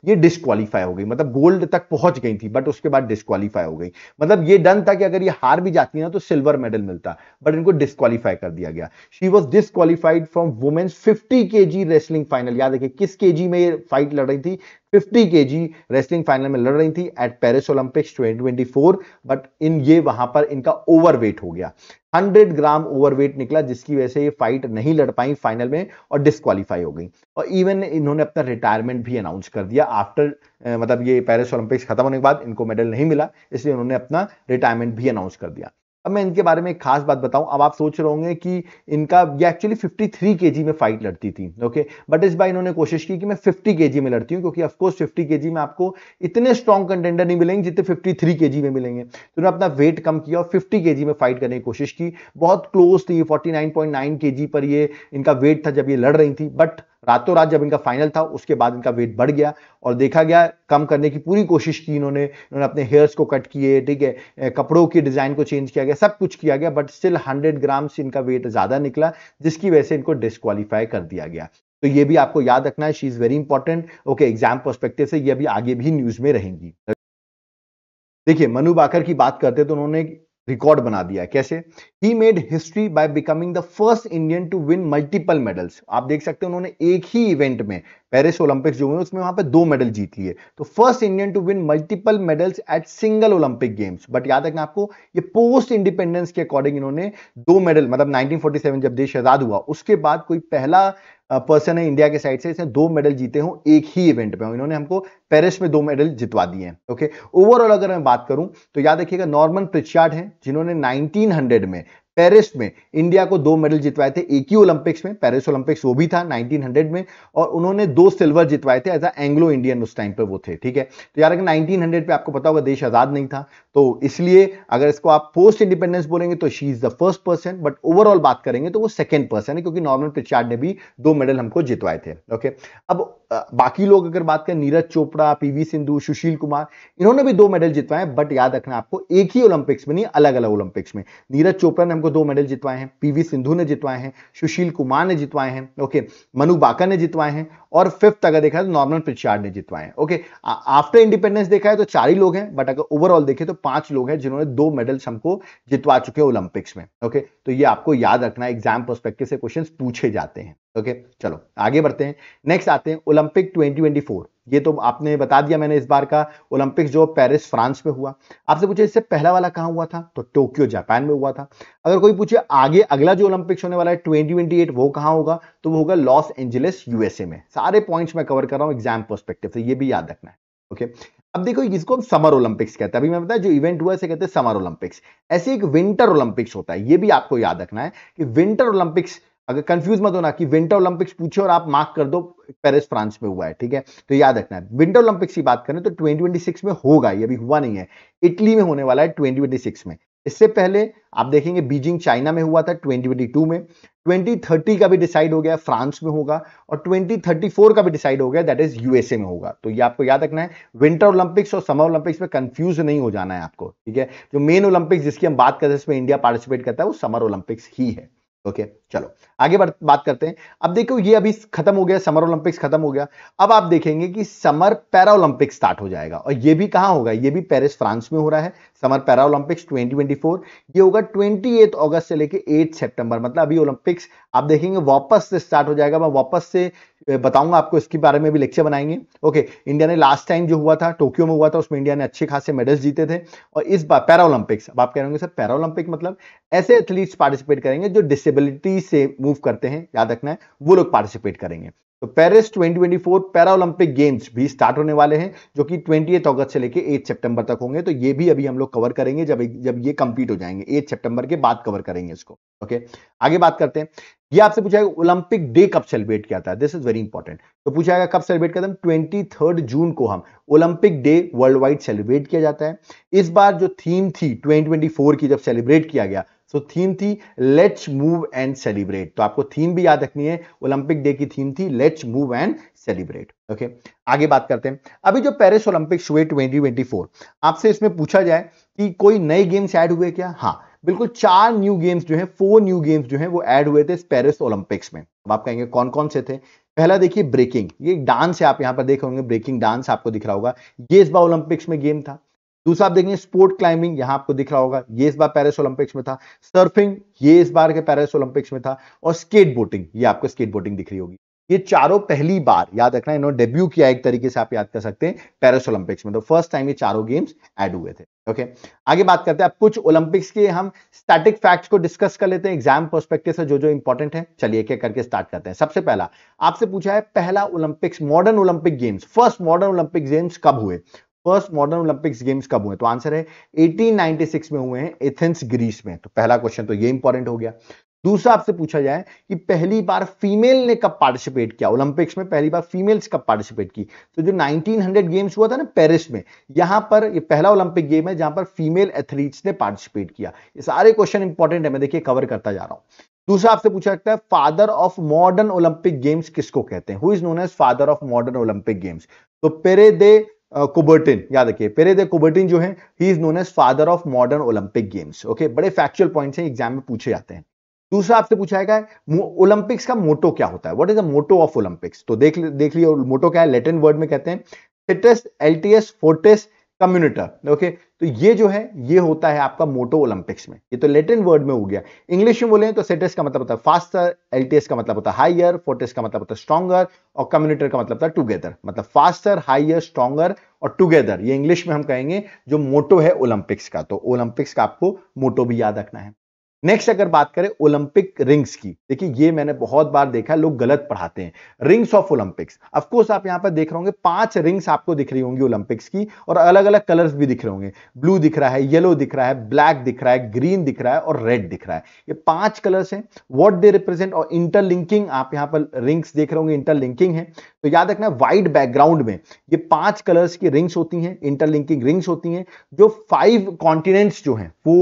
ये डिस्कालीफाई हो गई मतलब गोल्ड तक पहुंच गई थी बट उसके बाद डिस्कालीफाई हो गई मतलब ये डन था कि अगर ये हार भी जाती ना तो सिल्वर मेडल मिलता बट इनको डिस्कालीफाई कर दिया गया she was disqualified from women's fifty के रेसलिंग फाइनल याद रखिए किस के में ये फाइट लड़ रही थी 50 जी रेसलिंग फाइनल में लड़ रही थी at Paris Olympics 2024 but in ये वहां पर इनका ओवरवेट हो गया 100 ग्राम ओवरवेट निकला जिसकी वजह से ये फाइट नहीं लड़ पाई फाइनल में और डिस्कालीफाई हो गई और इवन इन्होंने अपना रिटायरमेंट भी अनाउंस कर दिया आफ्टर मतलब ये पेरिस ओलंपिक्स खत्म होने के बाद इनको मेडल नहीं मिला इसलिए उन्होंने अपना रिटायरमेंट भी अनाउंस कर दिया अब मैं इनके बारे में एक खास बात बताऊं अब आप सोच रहे होंगे कि इनका ये एक्चुअली 53 केजी में फाइट लड़ती थी ओके बट इस बार इन्होंने कोशिश की कि मैं 50 केजी में लड़ती हूं क्योंकि ऑफकोर्स 50 केजी में आपको इतने स्ट्रॉन्ग कंटेंडर नहीं मिलेंगे जितने 53 केजी में मिलेंगे तो इन्होंने अपना वेट कम किया और फिफ्टी के में फाइट करने की कोशिश की बहुत क्लोज थी फोर्टी नाइन पर ये इनका वेट था जब ये लड़ रही थी बट रातों रात जब इनका फाइनल था उसके बाद इनका वेट बढ़ गया और देखा गया कम करने की पूरी कोशिश की इन्होंने इन्होंने अपने हेयर्स को कट किए ठीक है कपड़ों की डिज़ाइन को चेंज किया गया सब कुछ किया गया बट स्टिल हंड्रेड ग्राम से इनका वेट ज़्यादा निकला जिसकी वजह से इनको डिस्कालीफाई कर दिया गया तो ये भी आपको याद रखना है she is very important okay exam perspective से ये अभी आगे भी न्यूज़ में रहेंगी देखिए मनु बाकर की बात करते तो उन्होंने रिकॉर्ड बना दिया कैसे he made history by becoming the first Indian to win multiple medals आप देख सकते हैं उन्होंने एक ही इवेंट में पेरिस ओलंपिक्स जो हुए उसमें वहां पे दो मेडल जीत लिए तो first Indian to win multiple medals at single Olympic games but याद रखना आपको ये पोस्ट इंडिपेंडेंस के अकॉर्डिंग इन्होंने दो मेडल मतलब 1947 जब देश आजाद हुआ उसके बाद कोई पहला पर्सन है इंडिया के साइड से इसने दो मेडल जीते हों एक ही इवेंट में इन्होंने हमको पेरिस में दो मेडल जितवा दिए हैं ओके ओवरऑल अगर मैं बात करूं तो याद रखिएगा नॉर्मन प्रिचार्ड हैं जिन्होंने 1900 में पेरिस में इंडिया को दो मेडल जितवाए थे एक ही ओलंपिक्स में पेरिस ओलंपिक्स वो भी था 1900 में और उन्होंने दो सिल्वर जितवाए थे एज अ एंग्लो इंडियन उस टाइम पर वो थे ठीक है तो यार अगर 1900 पे आपको पता होगा देश आज़ाद नहीं था तो इसलिए अगर इसको आप पोस्ट इंडिपेंडेंस बोलेंगे तो she is the first person but overall बात करेंगे तो वो सेकेंड पर्सन है क्योंकि नॉर्मल प्रचार ने भी दो मेडल हमको जितवाए थे ओके अब बाकी लोग अगर बात करें नीरज चोपड़ा पीवी सिंधु सुशील कुमार इन्होंने भी दो मेडल जितवाए हैं बट याद रखना आपको एक ही ओलंपिक्स में नहीं अलग अलग ओलंपिक्स में नीरज चोपड़ा ने हमको दो मेडल जितवाए हैं पीवी सिंधु ने जितवाए हैं सुशील कुमार ने जितवाए हैं ओके मनु बाका ने जितवाए हैं और फिफ्थ अगर देखा तो नॉर्मल प्रचार ने जितवाए हैं ओके आफ्टर इंडिपेंडेंस देखा है तो चार ही लोग हैं बट अगर ओवरऑल देखें तो पांच लोग हैं जिन्होंने दो मेडल्स हमको जितवा चुके हैं ओलंपिक्स में ओके तो ये आपको याद रखना है एग्जाम परस्पेक्टिव से क्वेश्चन पूछे जाते हैं ओके चलो आगे बढ़ते हैं नेक्स्ट आते हैं ओलंपिक 2024 ये तो आपने बता दिया मैंने इस बार का ओलंपिक जो पेरिस फ्रांस में हुआ आपसे पूछे इससे पहला वाला कहाँ हुआ था तो टोक्यो जापान में हुआ था अगर कोई पूछे आगे अगला जो ओलंपिक्स होने वाला है 2028 वो कहाँ होगा तो वो होगा लॉस एंजलिस यूएसए में सारे पॉइंट्स मैं कवर कर रहा हूँ एग्जाम परस्पेक्टिव से ये भी याद रखना है ओके अब देखो इसको हम समर ओलंपिक्स कहते हैं अभी मैं बताया जो इवेंट हुआ इसे कहते हैं समर ओलंपिक्स ऐसे एक विंटर ओलंपिक्स होता है ये भी आपको याद रखना है कि विंटर ओलंपिक्स अगर कंफ्यूज मत होना कि विंटर ओलंपिक्स पूछे और आप मार्क कर दो पेरिस फ्रांस में हुआ है ठीक है तो याद रखना है विंटर ओलंपिक्स की बात करें तो 2026 में होगा ये अभी हुआ नहीं है इटली में होने वाला है 2026 में इससे पहले आप देखेंगे बीजिंग चाइना में हुआ था 2022 में 2030 का भी डिसाइड हो गया फ्रांस में होगा और 2034 का भी डिसाइड हो गया दैट इज यूएसए में होगा तो ये आपको याद रखना है विंटर ओलंपिक्स और समर ओलंपिक्स में कंफ्यूज नहीं हो जाना है आपको ठीक है जो मेन ओलंपिक्स जिसकी हम बात करते हैं इसमें इंडिया पार्टिसिपेट करता है वो समर ओलंपिक्स ही है ओके चलो आगे बढ़ बात करते हैं अब देखो ये अभी खत्म हो गया समर ओलंपिक्स खत्म हो गया अब आप देखेंगे कि समर पैरा ओलंपिक स्टार्ट हो जाएगा और ये भी कहां होगा ये भी पेरिस फ्रांस में हो रहा है समर पैरा ओलंपिक्स 2024 ये होगा 28 अगस्त से लेके 8 सितंबर मतलब अभी ओलंपिक्स आप देखेंगे वापस से स्टार्ट हो जाएगा मैं वापस से बताऊंगा आपको इसके बारे में भी लेक्चर बनाएंगे ओके इंडिया ने लास्ट टाइम जो हुआ था टोक्यो में हुआ था उसमें इंडिया ने अच्छे खासे मेडल्स जीते थे और इस बार पैरालंपिक्स अब आप कह रहे होंगे सर पैरालंपिक मतलब ऐसे एथलीट्स पार्टिसिपेट करेंगे जो डिसेबिलिटी से मूव करते हैं याद रखना है वो लोग पार्टिसिपेट करेंगे तो पेरिस 2024 ओलंपिक गेम्स भी स्टार्ट होने वाले हैं जो कि ट्वेंटी अगस्त से लेकर एट सितंबर तक होंगे तो ये भी अभी हम लोग कवर करेंगे जब जब ये कंप्लीट हो जाएंगे एट सितंबर के बाद कवर करेंगे इसको ओके आगे बात करते हैं ये आपसे पूछा जाएगा ओलंपिक डे कब सेलिब्रेट किया था दिस इज वेरी इंपॉर्टेंट तो पूछा जाएगा कब सेलिब्रेट किया था ट्वेंटी थर्ड जून को हम Olympic day world wide celebrate किया जाता है इस बार जो थीम थी ट्वेंटी ट्वेंटी फोर की जब सेलिब्रेट किया गया सो थीम थी लेट्स मूव एंड सेलिब्रेट तो आपको थीम भी याद रखनी है ओलंपिक डे की थीम थी let's move and celebrate okay आगे बात करते हैं अभी जो पेरिस ओलंपिक्स हुए फोर आपसे इसमें पूछा जाए कि कोई नए गेम्स ऐड हुए क्या हाँ बिल्कुल चार न्यू गेम्स जो हैं फोर न्यू गेम्स जो हैं वो ऐड हुए थे इस पेरिस ओलंपिक्स में अब आप कहेंगे कौन कौन से थे पहला देखिए ब्रेकिंग ये डांस है आप यहाँ पर देख होंगे ब्रेकिंग डांस आपको दिख रहा होगा ये इस बार ओलंपिक्स में गेम था दूसरा आप देखेंगे स्पोर्ट क्लाइंबिंग यहाँ आपको दिख रहा होगा ये इस बार पेरिस ओलंपिक्स में था सर्फिंग ये इस बार के पेरिस ओलंपिक्स में था और स्केट बोटिंग ये आपको स्केट बोटिंग दिख रही होगी ये चारों पहली बार याद रखना इन्होंने डेब्यू किया एक तरीके से आप याद कर सकते हैं पेरिस ओलंपिक्स में तो फर्स्ट टाइम ये चारों गेम्स ऐड हुए थे ओके okay? आगे बात करते हैं अब कुछ ओलंपिक्स के हम स्टैटिक फैक्ट्स को डिस्कस कर लेते हैं एग्जाम पर्सपेक्टिव से जो जो इंपॉर्टेंट है चलिए एक एक करके स्टार्ट करते हैं सबसे पहला आपसे पूछा है पहला Olympics modern Olympic games first modern Olympic games कब हुए फर्स्ट मॉडर्न ओलंपिक्स गेम्स कब हुए तो आंसर है 1896 में हुए हैं एथेंस ग्रीस में तो पहला क्वेश्चन तो ये इंपॉर्टेंट हो गया दूसरा आपसे पूछा जाए कि पहली बार फीमेल ने कब पार्टिसिपेट किया ओलंपिक्स में पहली बार फीमेल्स कब पार्टिसिपेट की तो जो 1900 गेम्स हुआ था ना पेरिस में यहां पर ये पहला ओलंपिक गेम है जहां पर फीमेल एथलीट्स ने पार्टिसिपेट किया ये सारे क्वेश्चन इंपॉर्टेंट है मैं देखिए कवर करता जा रहा हूं दूसरा आपसे पूछा जाता है father of modern Olympic games किसको कहते हैं who is known as father of modern Olympic games तो पेरे दे कुबर्टिन याद रखिए पेरे दे कुबर्टिन जो है he is known as father of modern Olympic games okay बड़े फैक्चुअल पॉइंट्स हैं एग्जाम में पूछे जाते हैं दूसरा आपसे पूछा गया है ओलंपिक्स का मोटो क्या होता है what is the motto of Olympics तो देख देख लियो मोटो क्या है लेटिन वर्ड में कहते हैं फिटेस एलटीएस फोर्टेस कम्युनिटर ओके तो ये जो है ये होता है आपका मोटो ओलंपिक्स में ये तो लेटिन वर्ड में हो गया इंग्लिश में बोले तो सेटेस का मतलब होता है फास्टर एलटीएस का मतलब होता है हाइयर फोर्टेस का मतलब होता है स्ट्रॉगर और कम्युनिटर का मतलब होता है टुगेदर मतलब फास्टर हाइयर स्ट्रॉगर और टुगेदर ये इंग्लिश में हम कहेंगे जो मोटो है ओलंपिक्स का तो ओलंपिक्स का आपको मोटो भी याद रखना है नेक्स्ट अगर बात करें ओलंपिक रिंग्स की देखिए ये मैंने बहुत बार देखा लोग गलत पढ़ाते हैं रिंग्स ऑफ ओलंपिक्स अफकोर्स आप यहां पर देख रहे होंगे पांच रिंग्स आपको दिख रही होंगी ओलंपिक्स की और अलग अलग कलर्स भी दिख रहे होंगे ब्लू दिख रहा है येलो दिख रहा है ब्लैक दिख रहा है ग्रीन दिख रहा है और रेड दिख रहा है ये पांच कलर्स हैं वॉट दे रिप्रेजेंट और इंटरलिंकिंग आप यहां पर रिंग्स देख रहे होंगे इंटरलिंकिंग है तो याद रखना वाइट बैकग्राउंड में ये पांच कलर्स की रिंग्स होती हैं इंटरलिंकिंग रिंग्स होती हैं जो फाइव कॉन्टिनेंट्स जो हैं वो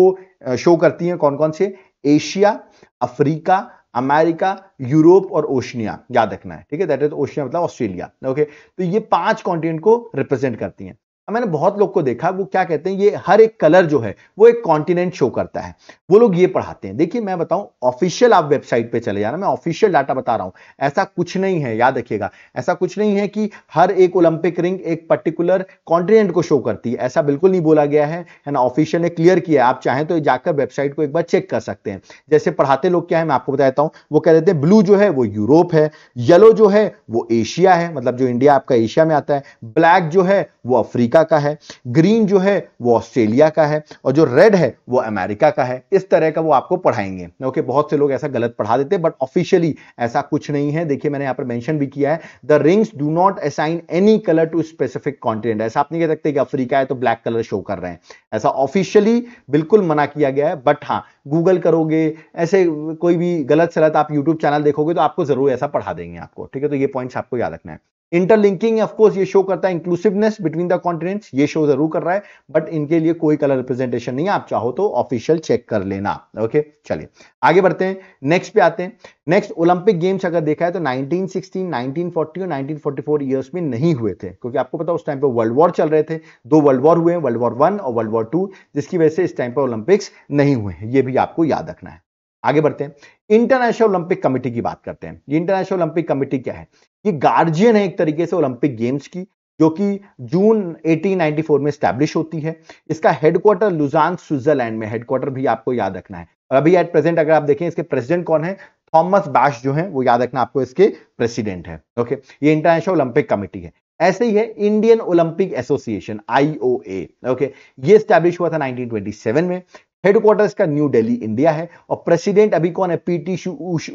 शो करती हैं कौन कौन से एशिया अफ्रीका अमेरिका यूरोप और ओशनिया याद रखना है ठीक है दैट इज ओशिया मतलब ऑस्ट्रेलिया ओके तो ये पांच कॉन्टिनेंट को रिप्रेजेंट करती हैं मैंने बहुत लोग को देखा वो क्या कहते हैं ये हर एक कलर जो है वो एक कॉन्टिनेंट शो करता है वो लोग ये पढ़ाते हैं देखिए मैं बताऊं ऑफिशियल आप वेबसाइट पे चले जाना मैं ऑफिशियल डाटा बता रहा हूं ऐसा कुछ नहीं है याद रखिएगा ऐसा कुछ नहीं है कि हर एक ओलंपिक रिंग एक पर्टिकुलर कॉन्टिनेंट को शो करती है ऐसा बिल्कुल नहीं बोला गया है ना ऑफिशियल ने क्लियर किया आप चाहें तो जाकर वेबसाइट को एक बार चेक कर सकते हैं जैसे पढ़ाते लोग क्या है मैं आपको बता देता वो कह देते हैं ब्लू जो है वो यूरोप है येलो जो है वो एशिया है मतलब जो इंडिया आपका एशिया में आता है ब्लैक जो है वो अफ्रीका अफ्रीका का है ग्रीन जो है वो ऑस्ट्रेलिया का है और जो रेड है वो अमेरिका का है इस तरह का वो आपको पढ़ाएंगे ओके बहुत से लोग ऐसा गलत पढ़ा देते बट ऑफिशियली ऐसा कुछ नहीं है देखिए मैंने यहाँ पर मैंशन भी किया है the rings do not assign any colour to specific continent ऐसा आप नहीं कह सकते कि अफ्रीका है तो ब्लैक कलर शो कर रहे हैं ऐसा ऑफिशियली बिल्कुल मना किया गया है बट हाँ गूगल करोगे ऐसे कोई भी गलत सलत आप यूट्यूब चैनल देखोगे तो आपको जरूर ऐसा पढ़ा देंगे आपको ठीक है तो ये पॉइंट्स आपको याद रखना है इंटरलिंकिंग ऑफकोर्स ये शो करता है इंक्लूसिवनेस बिटवीन द कॉन्टिनेंट्स ये शो जरूर कर रहा है बट इनके लिए कोई कलर रिप्रेजेंटेशन नहीं है आप चाहो तो ऑफिशियल चेक कर लेना ओके चलिए आगे बढ़ते हैं नेक्स्ट पे आते हैं नेक्स्ट ओलंपिक गेम्स अगर देखा है तो 1916, 1940 और 1944 ईयर्स में नहीं हुए थे क्योंकि आपको पता उस टाइम पे वर्ल्ड वॉर चल रहे थे दो वर्ल्ड वॉर हुए वर्ल्ड वॉर वन और वर्ल्ड वॉर टू जिसकी वजह से इस टाइम पर ओलंपिक्स नहीं हुए हैं ये भी आपको याद रखना है आगे बढ़ते हैं इंटरनेशनल ओलंपिक कमेटी की बात करते हैं ये इंटरनेशनल ओलंपिक कमेटी क्या है ये गार्जियन है एक तरीके से ओलंपिक गेम्स की जो कि जून 1894 में स्टैब्लिश होती है इसका हेडक्वार्टर लुजान स्विट्जरलैंड में हेडक्वार्टर भी आपको याद रखना है और अभी एट प्रेजेंट अगर आप देखें इसके प्रेसिडेंट कौन है थॉमस बैश जो है वो याद रखना आपको इसके प्रेसिडेंट है ओके ये इंटरनेशनल ओलंपिक कमेटी है ऐसे ही है Indian Olympic association IOA okay ये स्टैब्लिश हुआ था 1927 में हेडक्वार्टर इसका न्यू दिल्ली इंडिया है और प्रेसिडेंट अभी कौन है पीटी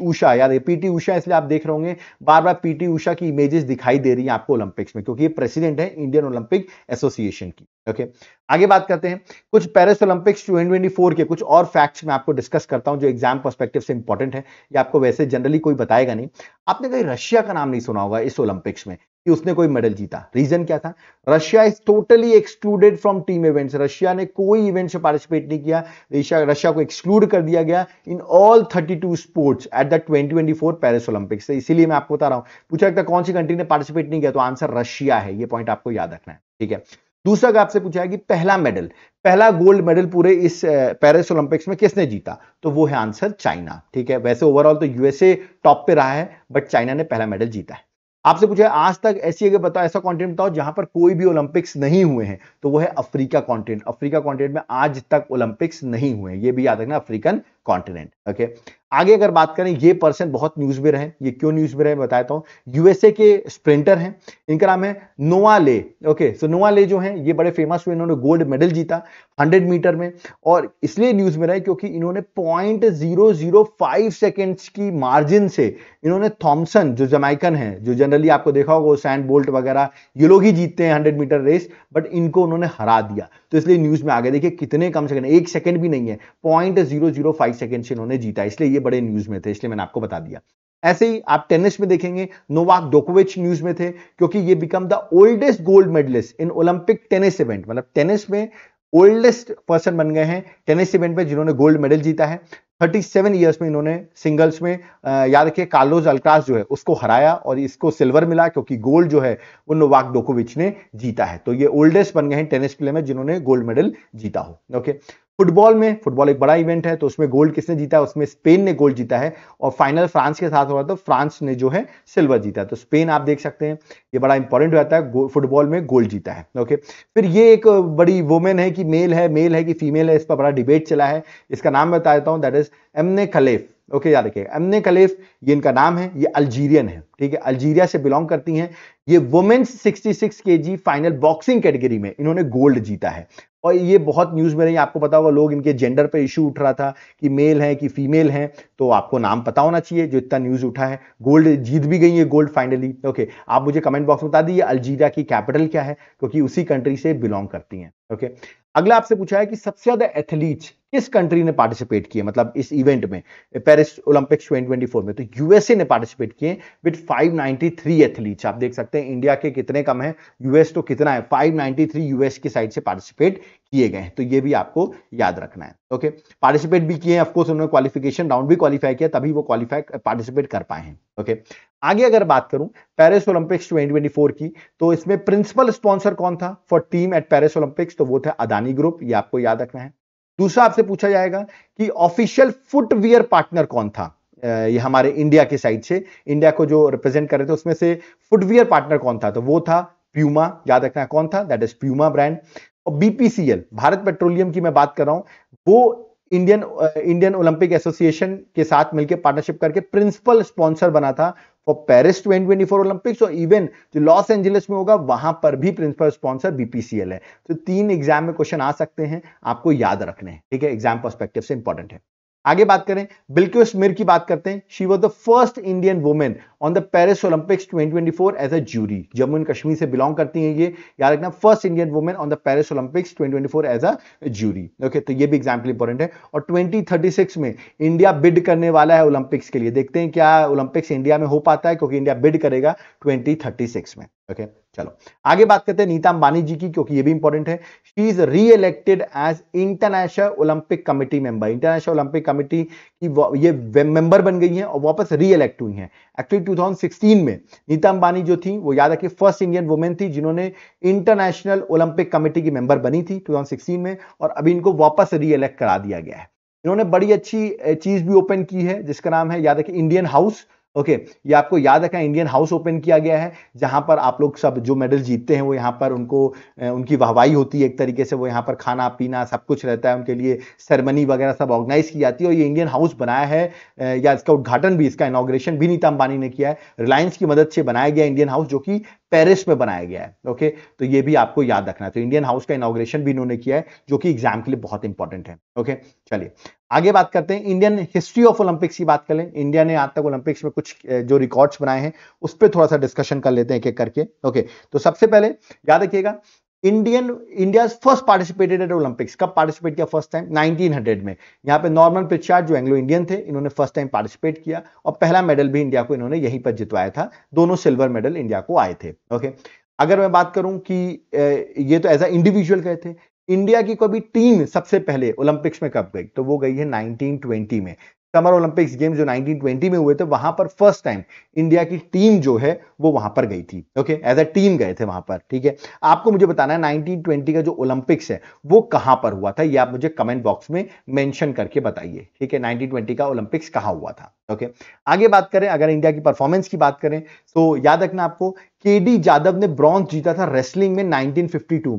उषा याद है पीटी उषा इसलिए आप देख रहे होंगे बार बार पीटी उषा की इमेजेस दिखाई दे रही है आपको ओलंपिक्स में क्योंकि ये प्रेसिडेंट है इंडियन ओलंपिक एसोसिएशन की ओके आगे बात करते हैं कुछ पेरिस ओलंपिक्स 2024 के कुछ और फैक्ट्स मैं आपको डिस्कस करता हूं जो एग्जाम परस्पेक्टिव से इंपॉर्टेंट है ये आपको वैसे जनरली कोई बताएगा नहीं आपने कहीं रशिया का नाम नहीं सुना होगा इस ओलंपिक्स में कि उसने कोई मेडल जीता रीजन क्या था Russia is totally excluded from team events Russia ने कोई इवेंट्स में पार्टिसिपेट नहीं किया रशिया रशिया को एक्सक्लूड कर दिया गया in all 32 sports at the 2024 Paris Olympics इसीलिए मैं आपको बता रहा हूं पूछा था कौन सी कंट्री ने पार्टिसिपेट नहीं किया तो आंसर रशिया है यह पॉइंट आपको याद रखना है ठीक है दूसरा आपसे पूछा है कि पहला मेडल पहला गोल्ड मेडल पूरे इस पेरिस ओलंपिक्स में किसने जीता तो वो है आंसर चाइना ठीक है वैसे ओवरऑल तो यूएसए टॉप पे रहा है बट चाइना ने पहला मेडल जीता है आपसे पूछा है आज तक ऐसी अगर बताओ ऐसा कॉन्टिनेंट बताओ जहां पर कोई भी ओलंपिक्स नहीं हुए हैं तो वो है अफ्रीका कॉन्टिनेंट अफ्रीका कॉन्टिनेंट में आज तक ओलंपिक्स नहीं हुए ये भी याद रखना अफ्रीकन कॉन्टिनेंट ओके आगे अगर बात करें ये पर्सन बहुत न्यूज में रहे ये क्यों न्यूज में रहे बताता हूँ यूएसए के स्प्रिंटर हैं इनका नाम है नोआ ले ओके सो नोआ ले जो है ये बड़े फेमस हुए इन्होंने गोल्ड मेडल जीता 100 मीटर में और इसलिए न्यूज में रहे क्योंकि इन्होंने point zero zero five seconds की मार्जिन से इन्होंने थॉम्सन जो जमाइकन है जो जनरली आपको देखा होगा सैंड बोल्ट वगैरह ये लोग ही जीतते हैं हंड्रेड मीटर रेस बट इनको उन्होंने हरा दिया तो इसलिए न्यूज में आ गए देखिए कितने कम सेकंड एक सेकंड भी नहीं है point zero zero five second से इन्होंने जीता इसलिए ये बड़े न्यूज में थे इसलिए मैंने आपको बता दिया ऐसे ही आप टेनिस में देखेंगे नोवाक डोकोविच न्यूज में थे क्योंकि ये become the oldest gold medallist in Olympic tennis event मतलब टेनिस में ओल्डेस्ट पर्सन बन गए हैं टेनिस इवेंट में जिन्होंने गोल्ड मेडल जीता है 37 ईयर्स में इन्होंने सिंगल्स में याद रखिए कार्लोज अल्क्रास जो है उसको हराया और इसको सिल्वर मिला क्योंकि गोल्ड जो है वो नोवाक डोकोविच ने जीता है तो ये ओल्डेस्ट बन गए हैं टेनिस प्ले में जिन्होंने गोल्ड मेडल जीता हो ओके फुटबॉल में फुटबॉल एक बड़ा इवेंट है तो उसमें गोल्ड किसने जीता है उसमें स्पेन ने गोल्ड जीता है और फाइनल फ्रांस के साथ हो तो रहा फ्रांस ने जो है सिल्वर जीता तो स्पेन आप देख सकते हैं ये बड़ा इंपॉर्टेंट रहता है फुटबॉल में गोल्ड जीता है ओके फिर ये एक बड़ी वुमेन है कि मेल है मेल है कि फीमेल है इस पर बड़ा डिबेट चला है इसका नाम बता देता हूँ दैट इज एम ने खलेफ ओके याद रखिएगा अमने कलेफ ये इनका नाम है ये अल्जीरियन है ठीक है अल्जीरिया से बिलोंग करती हैं ये women's 66 KG final boxing category में इन्होंने गोल्ड जीता है और ये बहुत न्यूज़ में रही आपको पता होगा लोग इनके जेंडर पे इशू उठ रहा था कि मेल है कि फीमेल है तो आपको नाम पता होना चाहिए जो इतना न्यूज़ उठा है गोल्ड जीत भी गई है गोल्ड फाइनली ओके आप मुझे कमेंट बॉक्स में बता दीजिए अल्जीरिया की कैपिटल क्या है क्योंकि उसी कंट्री से बिलोंग करती है ओके अगला आपसे पूछा है कि सबसे ज़्यादा एथलीट्स किस कंट्री ने पार्टिसिपेट किए मतलब इस इवेंट में पेरिस ओलंपिक्स 2024 में तो यूएसए ने पार्टिसिपेट किए विद 593 एथलीट्स आप देख सकते हैं इंडिया के कितने कम है यूएस तो कितना है 593 यूएस की साइड से पार्टिसिपेट किए गए हैं तो ये भी आपको याद रखना है ओके पार्टिसिपेट भी किए ऑफकोर्स उन्होंने क्वालिफिकेशन राउंड भी क्वालिफाई किया तभी वो क्वालिफाई पार्टिसिपेट कर पाए हैं ओके आगे अगर बात करूं पेरिस ओलंपिक्स 2024 की तो इसमें प्रिंसिपल स्पॉन्सर कौन था for team at Paris Olympics तो वो था अदानी ग्रुप ये आपको याद रखना है दूसरा आपसे पूछा जाएगा कि ऑफिशियल फुटवियर पार्टनर कौन था ये हमारे इंडिया के साइड से इंडिया को जो रिप्रेजेंट कर रहे थे उसमें से फुटवियर पार्टनर कौन था तो वो था प्यूमा याद रखना कौन था दैट इज प्यूमा ब्रांड और बीपीसीएल भारत पेट्रोलियम की मैं बात कर रहा हूं वो इंडियन इंडियन ओलंपिक एसोसिएशन के साथ मिलकर पार्टनरशिप करके प्रिंसिपल स्पॉन्सर बना था फॉर पेरिस 2024 ओलंपिक्स और इवन जो लॉस एंजलिस में होगा वहां पर भी प्रिंसिपल स्पॉन्सर बीपीसीएल है तो तीन एग्जाम में क्वेश्चन आ सकते हैं आपको याद रखने हैं ठीक है एग्जाम परस्पेक्टिव से इंपॉर्टेंट है आगे बात करें बिल्कुल स्मिर की बात करते हैं she was the first Indian women on the Paris Olympics 2024 as a jury Jammu and Kashmir से बिलोंग करती हैं ये याद रखना first Indian women on the Paris Olympics 2024 as a jury okay तो ये भी एग्जाम्पल इंपॉर्टेंट है और 2036 में इंडिया बिड करने वाला है ओलंपिक्स के लिए देखते हैं क्या ओलंपिक्स इंडिया में हो पाता है क्योंकि इंडिया बिड करेगा ट्वेंटी में ओके चलो आगे बात करते हैं नीता अंबानी जी की क्योंकि ये भी इंपॉर्टेंट है she is re elected as international Olympic committee member international Olympic committee की ये मेंबर बन गई हैं और वापस री इलेक्ट हुई हैं एक्चुअली 2016 में नीता अंबानी जो थी वो याद रखिए फर्स्ट इंडियन वुमेन थी जिन्होंने इंटरनेशनल ओलंपिक कमेटी की मेंबर बनी थी टू में और अभी इनको वापस री इलेक्ट करा दिया गया है इन्होंने बड़ी अच्छी चीज भी ओपन की है जिसका नाम है याद रखिए इंडियन हाउस ओके okay, ये आपको याद रखना इंडियन हाउस ओपन किया गया है जहां पर आप लोग सब जो मेडल जीतते हैं वो यहाँ पर उनको उनकी वाहवाही होती है एक तरीके से वो यहाँ पर खाना पीना सब कुछ रहता है उनके लिए सेरेमनी वगैरह सब ऑर्गेनाइज की जाती है और ये इंडियन हाउस बनाया है या इसका उद्घाटन भी इसका इनाग्रेशन भी नीता अंबानी ने किया है रिलायंस की मदद से बनाया गया इंडियन हाउस जो कि पेरिस में बनाया गया है ओके तो ये भी आपको याद रखना है तो इंडियन हाउस का इनाग्रेशन भी इन्होंने किया है जो कि एग्जाम के लिए बहुत इंपॉर्टेंट है ओके चलिए आगे बात करते हैं इंडियन हिस्ट्री ऑफ ओलंपिक्स की बात कर लें इंडिया ने आज तक ओलंपिक्स में कुछ जो रिकॉर्ड्स बनाए हैं उस पर थोड़ा सा डिस्कशन कर लेते हैं एक एक करके ओके तो सबसे पहले याद रखिएगा Indian India first participated at Olympics कब पार्टिसिपेट किया फर्स्ट टाइम 1900 में यहाँ पे नॉर्मन पिचार्ड जो एंग्लो इंडियन थे इन्होंने फर्स्ट टाइम पार्टिसिपेट किया और पहला मेडल भी इंडिया को इन्होंने यहीं पर जितवाया था दोनों सिल्वर मेडल इंडिया को आए थे ओके अगर मैं बात करूं कि ये तो एज अ इंडिविजुअल गए थे इंडिया की कोई भी टीम सबसे पहले ओलंपिक्स में कब गई तो वो गई है 1920 में समर ओलंपिक्स गेम्स जो 1920 में हुए थे वहां पर फर्स्ट टाइम इंडिया की टीम जो है वो वहां पर गई थी ओके एज अ टीम गए थे वहां पर ठीक है आपको मुझे बताना है 1920 का जो ओलंपिक्स है वो कहां पर हुआ था ये आप मुझे कमेंट बॉक्स में मेंशन करके बताइए ठीक है 1920 का ओलंपिक्स कहां हुआ था ओके आगे बात करें अगर इंडिया की परफॉर्मेंस की बात करें तो याद रखना आपको के डी ने ब्रॉन्ज जीता था रेसलिंग में नाइनटीन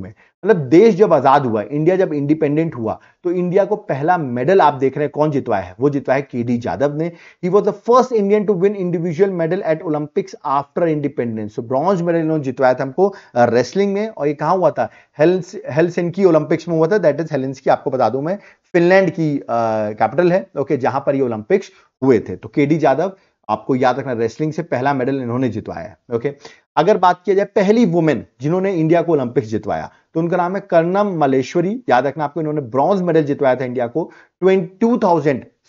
में मतलब देश जब आजाद हुआ इंडिया जब इंडिपेंडेंट हुआ तो इंडिया को पहला मेडल आप देख रहे हैं कौन जितवाया है वो जितवाया है के डी यादव ने he was the first Indian to win individual medal at Olympics after independence तो ब्रॉन्ज मेडल इन्होंने जितवाया था हमको रेसलिंग में और ये कहा हुआ था हेल्स हेल्सिनकी ओलंपिक्स में हुआ था दैट इज हेल्सिनकी आपको बता दूं मैं फिनलैंड की कैपिटल है ओके जहां पर ये ओलंपिक्स हुए थे तो के डी यादव आपको याद रखना रेसलिंग से पहला मेडल इन्होंने जितवाया है ओके अगर बात किया जाए पहली वुमेन जिन्होंने इंडिया को ओलंपिक्स जितवाया तो उनका नाम है कर्णम मलेश्वरी याद रखना आपको इन्होंने ब्रॉन्ज मेडल जितवाया था इंडिया को ट्वेंटी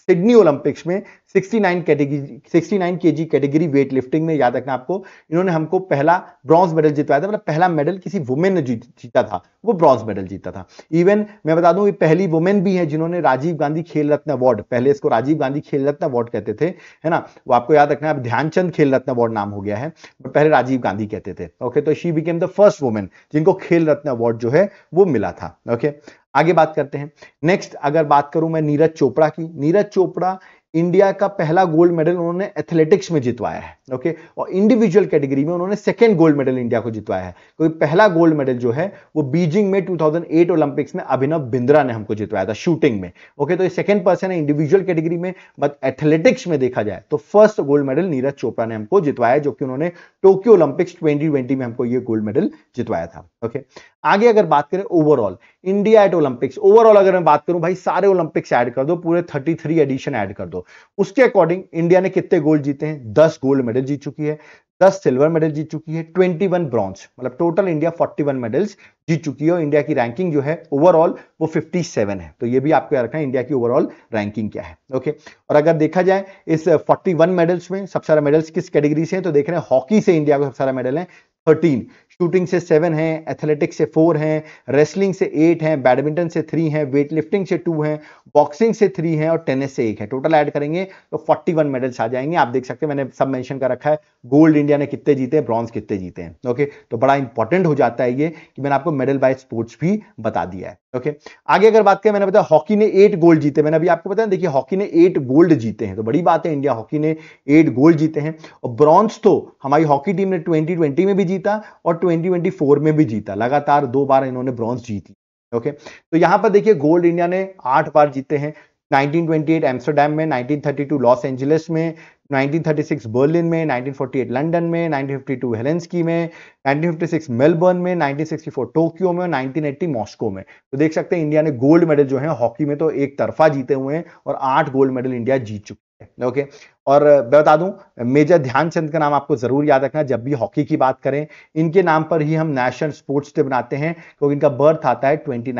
सिडनी ओलंपिक्स में 69 category 69 KG category weightlifting में याद रखना आपको इन्होंने हमको पहला ब्रॉन्ज मेडल जितवाया था मतलब पहला मेडल किसी वुमेन ने जीता था वो ब्रॉन्ज मेडल जीता था इवन मैं बता दूं ये पहली वुमेन भी है जिन्होंने राजीव गांधी खेल रत्न अवार्ड पहले इसको राजीव गांधी खेल रत्न अवार्ड कहते थे है ना वो आपको याद रखना है अब ध्यानचंद खेल रत्न अवार्ड नाम हो गया है बट पहले राजीव गांधी कहते थे ओके तो she became the first women जिनको खेल रत्न अवार्ड जो है वो मिला था ओके आगे बात करते हैं नेक्स्ट अगर बात करूं मैं नीरज चोपड़ा की नीरज चोपड़ा इंडिया का पहला गोल्ड मेडल उन्होंने एथलेटिक्स में जितवाया है ओके और इंडिविजुअल कैटेगरी में उन्होंने सेकेंड गोल्ड मेडल इंडिया को जितवाया है क्योंकि पहला गोल्ड मेडल जो है वो बीजिंग में 2008 ओलंपिक्स में अभिनव बिंद्रा ने हमको जितवाया था शूटिंग में ओके तो ये सेकेंड पर्सन है इंडिविजुअल कैटेगरी में बट एथलेटिक्स में देखा जाए तो first gold medal Neeraj Chopra ने हमको जितवाया जो कि उन्होंने टोक्यो ओलंपिक्स ट्वेंटी में हमको ये गोल्ड मेडल जितवाया था ओके आगे अगर बात करें overall India at Olympics overall अगर मैं बात करूं भाई सारे ओलंपिक्स ऐड कर दो पूरे 33 एडिशन ऐड कर दो उसके अकॉर्डिंग इंडिया ने कितने गोल्ड जीते हैं 10 गोल्ड मेडल जीत चुकी है 10 सिल्वर मेडल जीत चुकी है 21 ब्रॉन्ज मतलब टोटल इंडिया 41 मेडल्स जीत चुकी है और इंडिया की रैंकिंग जो है ओवरऑल वो 57 है तो ये भी आपको याद रखना है इंडिया की ओवरऑल रैंकिंग क्या है ओके और अगर देखा जाए इस 41 मेडल्स में सबसे सारा मेडल्स किस कैटेगरी से है तो देख रहे हैं हॉकी से इंडिया को सबसे सारा मेडल है थर्टीन शूटिंग से सेवन है एथलेटिक्स से फोर है रेसलिंग से एट है बैडमिंटन से थ्री है वेट लिफ्टिंग से टू है बॉक्सिंग से थ्री है और टेनिस से एक है टोटल ऐड करेंगे तो फोर्टी वन मेडल्स आ जाएंगे आप देख सकते हैं मैंने सब मेंशन कर रखा है गोल्ड इंडिया ने कितने जीते हैं ब्रॉन्ज कितने जीते हैं ओके तो बड़ा इंपॉर्टेंट हो जाता है ये कि मैंने आपको मेडल बाय स्पोर्ट्स भी बता दिया है ओके okay. आगे अगर बात करें मैंने बताया हॉकी ने एट गोल्ड जीते मैंने अभी आपको बताया देखिए हॉकी ने एट गोल्ड जीते हैं तो बड़ी बात है इंडिया हॉकी ने एट गोल्ड जीते हैं और ब्रॉन्ज तो हमारी हॉकी टीम ने 2020 में भी जीता और 2024 में भी जीता लगातार दो बार इन्होंने ब्रॉन्ज जीती ओके okay. तो यहां पर देखिए गोल्ड इंडिया ने आठ बार जीते हैं 1928 एम्स्टरडेम में 1932 लॉस एंजलिस में 1936 बर्लिन में 1948 लंदन में 1952 हेलेंसकी में 1956 मेलबर्न में 1964 टोक्यो में और 1980 मॉस्को में तो देख सकते हैं इंडिया ने गोल्ड मेडल जो है हॉकी में तो एक तरफा जीते हुए हैं और आठ गोल्ड मेडल इंडिया जीत चुकी है ओके और मैं बता दूं मेजर ध्यानचंद का नाम आपको ज़रूर याद रखना जब भी हॉकी की बात करें इनके नाम पर ही हम नेशनल स्पोर्ट्स डे बनाते हैं क्योंकि इनका बर्थ आता है ट्वेंटी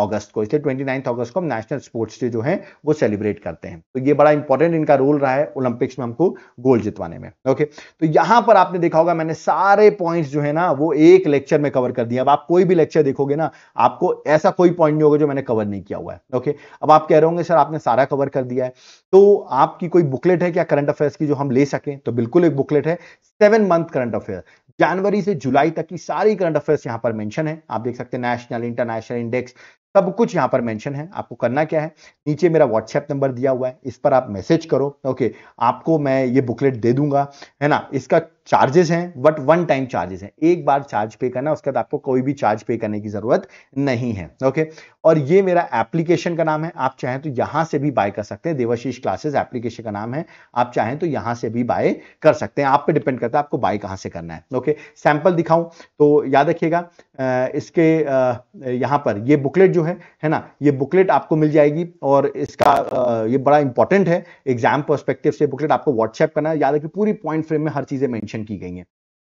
अगस्त को इसलिए ट्वेंटी अगस्त को हम नेशनल स्पोर्ट्स डे जो है वो सेलिब्रेट करते हैं तो ये बड़ा इंपॉर्टेंट इनका रोल रहा है ओलंपिक्स में हमको गोल्ड जितवाने में ओके तो यहां पर आपने देखा होगा मैंने सारे पॉइंट्स जो है ना वो एक लेक्चर में कवर कर दिया अब आप कोई भी लेक्चर देखोगे ना आपको ऐसा कोई पॉइंट नहीं होगा जो मैंने कवर नहीं किया हुआ है ओके अब आप कह रहे होंगे सर आपने सारा कवर कर दिया है तो आपकी कोई बुकलेट है क्या करंट अफेयर्स की जो हम ले सकें तो बिल्कुल एक बुकलेट है सेवन मंथ करंट अफेयर जनवरी से जुलाई तक की सारी करंट अफेयर्स यहां पर मेंशन है आप देख सकते हैं नेशनल इंटरनेशनल इंडेक्स सब कुछ यहां पर मेंशन है आपको करना क्या है नीचे मेरा व्हाट्सएप नंबर दिया हुआ है इस पर आप मैसेज करो ओके आपको मैं ये बुकलेट दे दूंगा है ना इसका चार्जेस हैं बट वन टाइम चार्जेस हैं एक बार चार्ज पे करना उसके बाद आपको कोई भी चार्ज पे करने की ज़रूरत नहीं है ओके और ये मेरा एप्लीकेशन का नाम है आप चाहें तो यहां से भी बाय कर सकते हैं देवाशीष क्लासेस एप्लीकेशन का नाम है आप चाहें तो यहां से भी बाय कर सकते हैं आप पे डिपेंड करता है आपको बाय कहां से करना है ओके सैंपल दिखाऊं तो याद रखिएगा इसके यहां पर ये बुकलेट जो है है ना ये बुकलेट आपको मिल जाएगी और इसका ये बड़ा इंपॉर्टेंट है एग्जाम परस्पेक्टिव से बुकलेट आपको व्हाट्सएप करना है याद रखिए पूरी पॉइंट फ्रेम में हर चीज़ें मैंशन मेंशन की गई हैं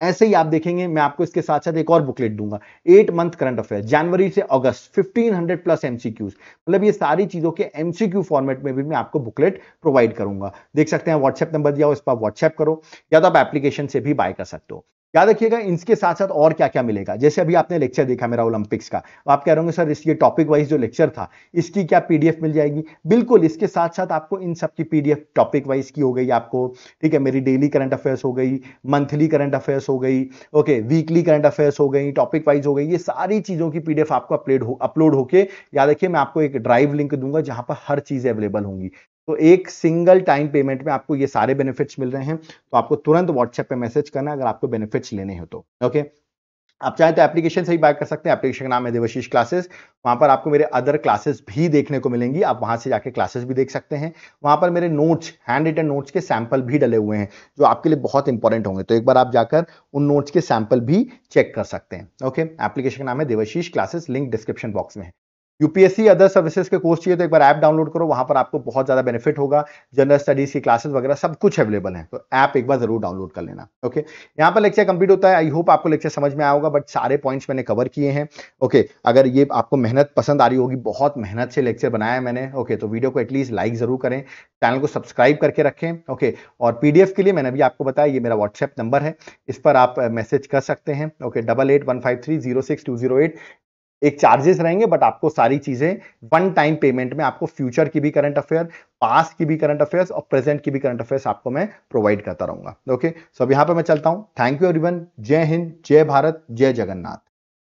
ऐसे ही आप देखेंगे मैं आपको इसके साथ साथ एक और बुकलेट दूंगा एट मंथ करंट अफेयर जनवरी से अगस्त 1500 प्लस एमसीक्यूज मतलब ये सारी चीजों के एमसीक्यू फॉर्मेट में भी मैं आपको बुकलेट प्रोवाइड करूंगा देख सकते हैं व्हाट्सएप नंबर दिया हो इस पर व्हाट्सएप करो या तो आप एप्लीकेशन से भी बाय कर सकते हो याद रखिएगा इसके साथ साथ और क्या क्या मिलेगा जैसे अभी आपने लेक्चर देखा मेरा ओलंपिक्स का आप कह रहे होंगे सर इसके टॉपिक वाइज जो लेक्चर था इसकी क्या पीडीएफ मिल जाएगी बिल्कुल इसके साथ साथ आपको इन सब की पीडीएफ टॉपिक वाइज की हो गई आपको ठीक है मेरी डेली करंट अफेयर्स हो गई मंथली करंट अफेयर्स हो गई ओके वीकली करंट अफेयर्स हो गई टॉपिक वाइज हो गई ये सारी चीज़ों की पीडीएफ आपको अपलोड हो अपलोड होकर याद रखिए मैं आपको एक ड्राइव लिंक दूंगा जहां पर हर चीज अवेलेबल होंगी तो एक सिंगल टाइम पेमेंट में आपको ये सारे बेनिफिट्स मिल रहे हैं तो आपको तुरंत व्हाट्सएप पे मैसेज करना अगर आपको बेनिफिट्स लेने हो तो ओके आप चाहें तो एप्लीकेशन से ही बाय कर सकते हैं एप्लीकेशन का नाम है देवशीष क्लासेस वहां पर आपको मेरे अदर क्लासेस भी देखने को मिलेंगी आप वहां से जाके क्लासेस भी देख सकते हैं वहां पर मेरे नोट्स हैंड रिटन नोट्स के सैंपल भी डले हुए हैं जो आपके लिए बहुत इंपॉर्टेंट होंगे तो एक बार आप जाकर उन नोट्स के सैंपल भी चेक कर सकते हैं ओके एप्लीकेशन का नाम है Devashish classes link description box में है यूपीएससी अदर सर्विसेज के कोर्स चाहिए तो एक बार ऐप डाउनलोड करो वहां पर आपको बहुत ज्यादा बेनिफिट होगा जनरल स्टडीज की क्लासेस वगैरह सब कुछ अवेलेबल है तो ऐप एक बार जरूर डाउनलोड कर लेना ओके यहाँ पर लेक्चर कंप्लीट होता है आई होप आपको लेक्चर समझ में आया होगा बट सारे पॉइंट्स मैंने कवर किए हैं ओके अगर ये आपको मेहनत पसंद आ रही होगी बहुत मेहनत से लेक्चर बनाया मैंने ओके तो वीडियो को एटलीस्ट लाइक जरूर करें चैनल को सब्सक्राइब करके रखें ओके और पीडीएफ के लिए मैंने अभी आपको बताया ये मेरा व्हाट्सएप नंबर है इस पर आप मैसेज कर सकते हैं okay double eight one five three zero six two zero eight एक चार्जेस रहेंगे बट आपको सारी चीजें वन टाइम पेमेंट में आपको फ्यूचर की भी करंट अफेयर पास की भी करंट अफेयर्स और प्रेजेंट की भी करंट अफेयर्स आपको मैं प्रोवाइड करता रहूंगा ओके सो अब यहां पर मैं चलता हूं थैंक यू एवरीवन जय हिंद जय भारत जय जगन्नाथ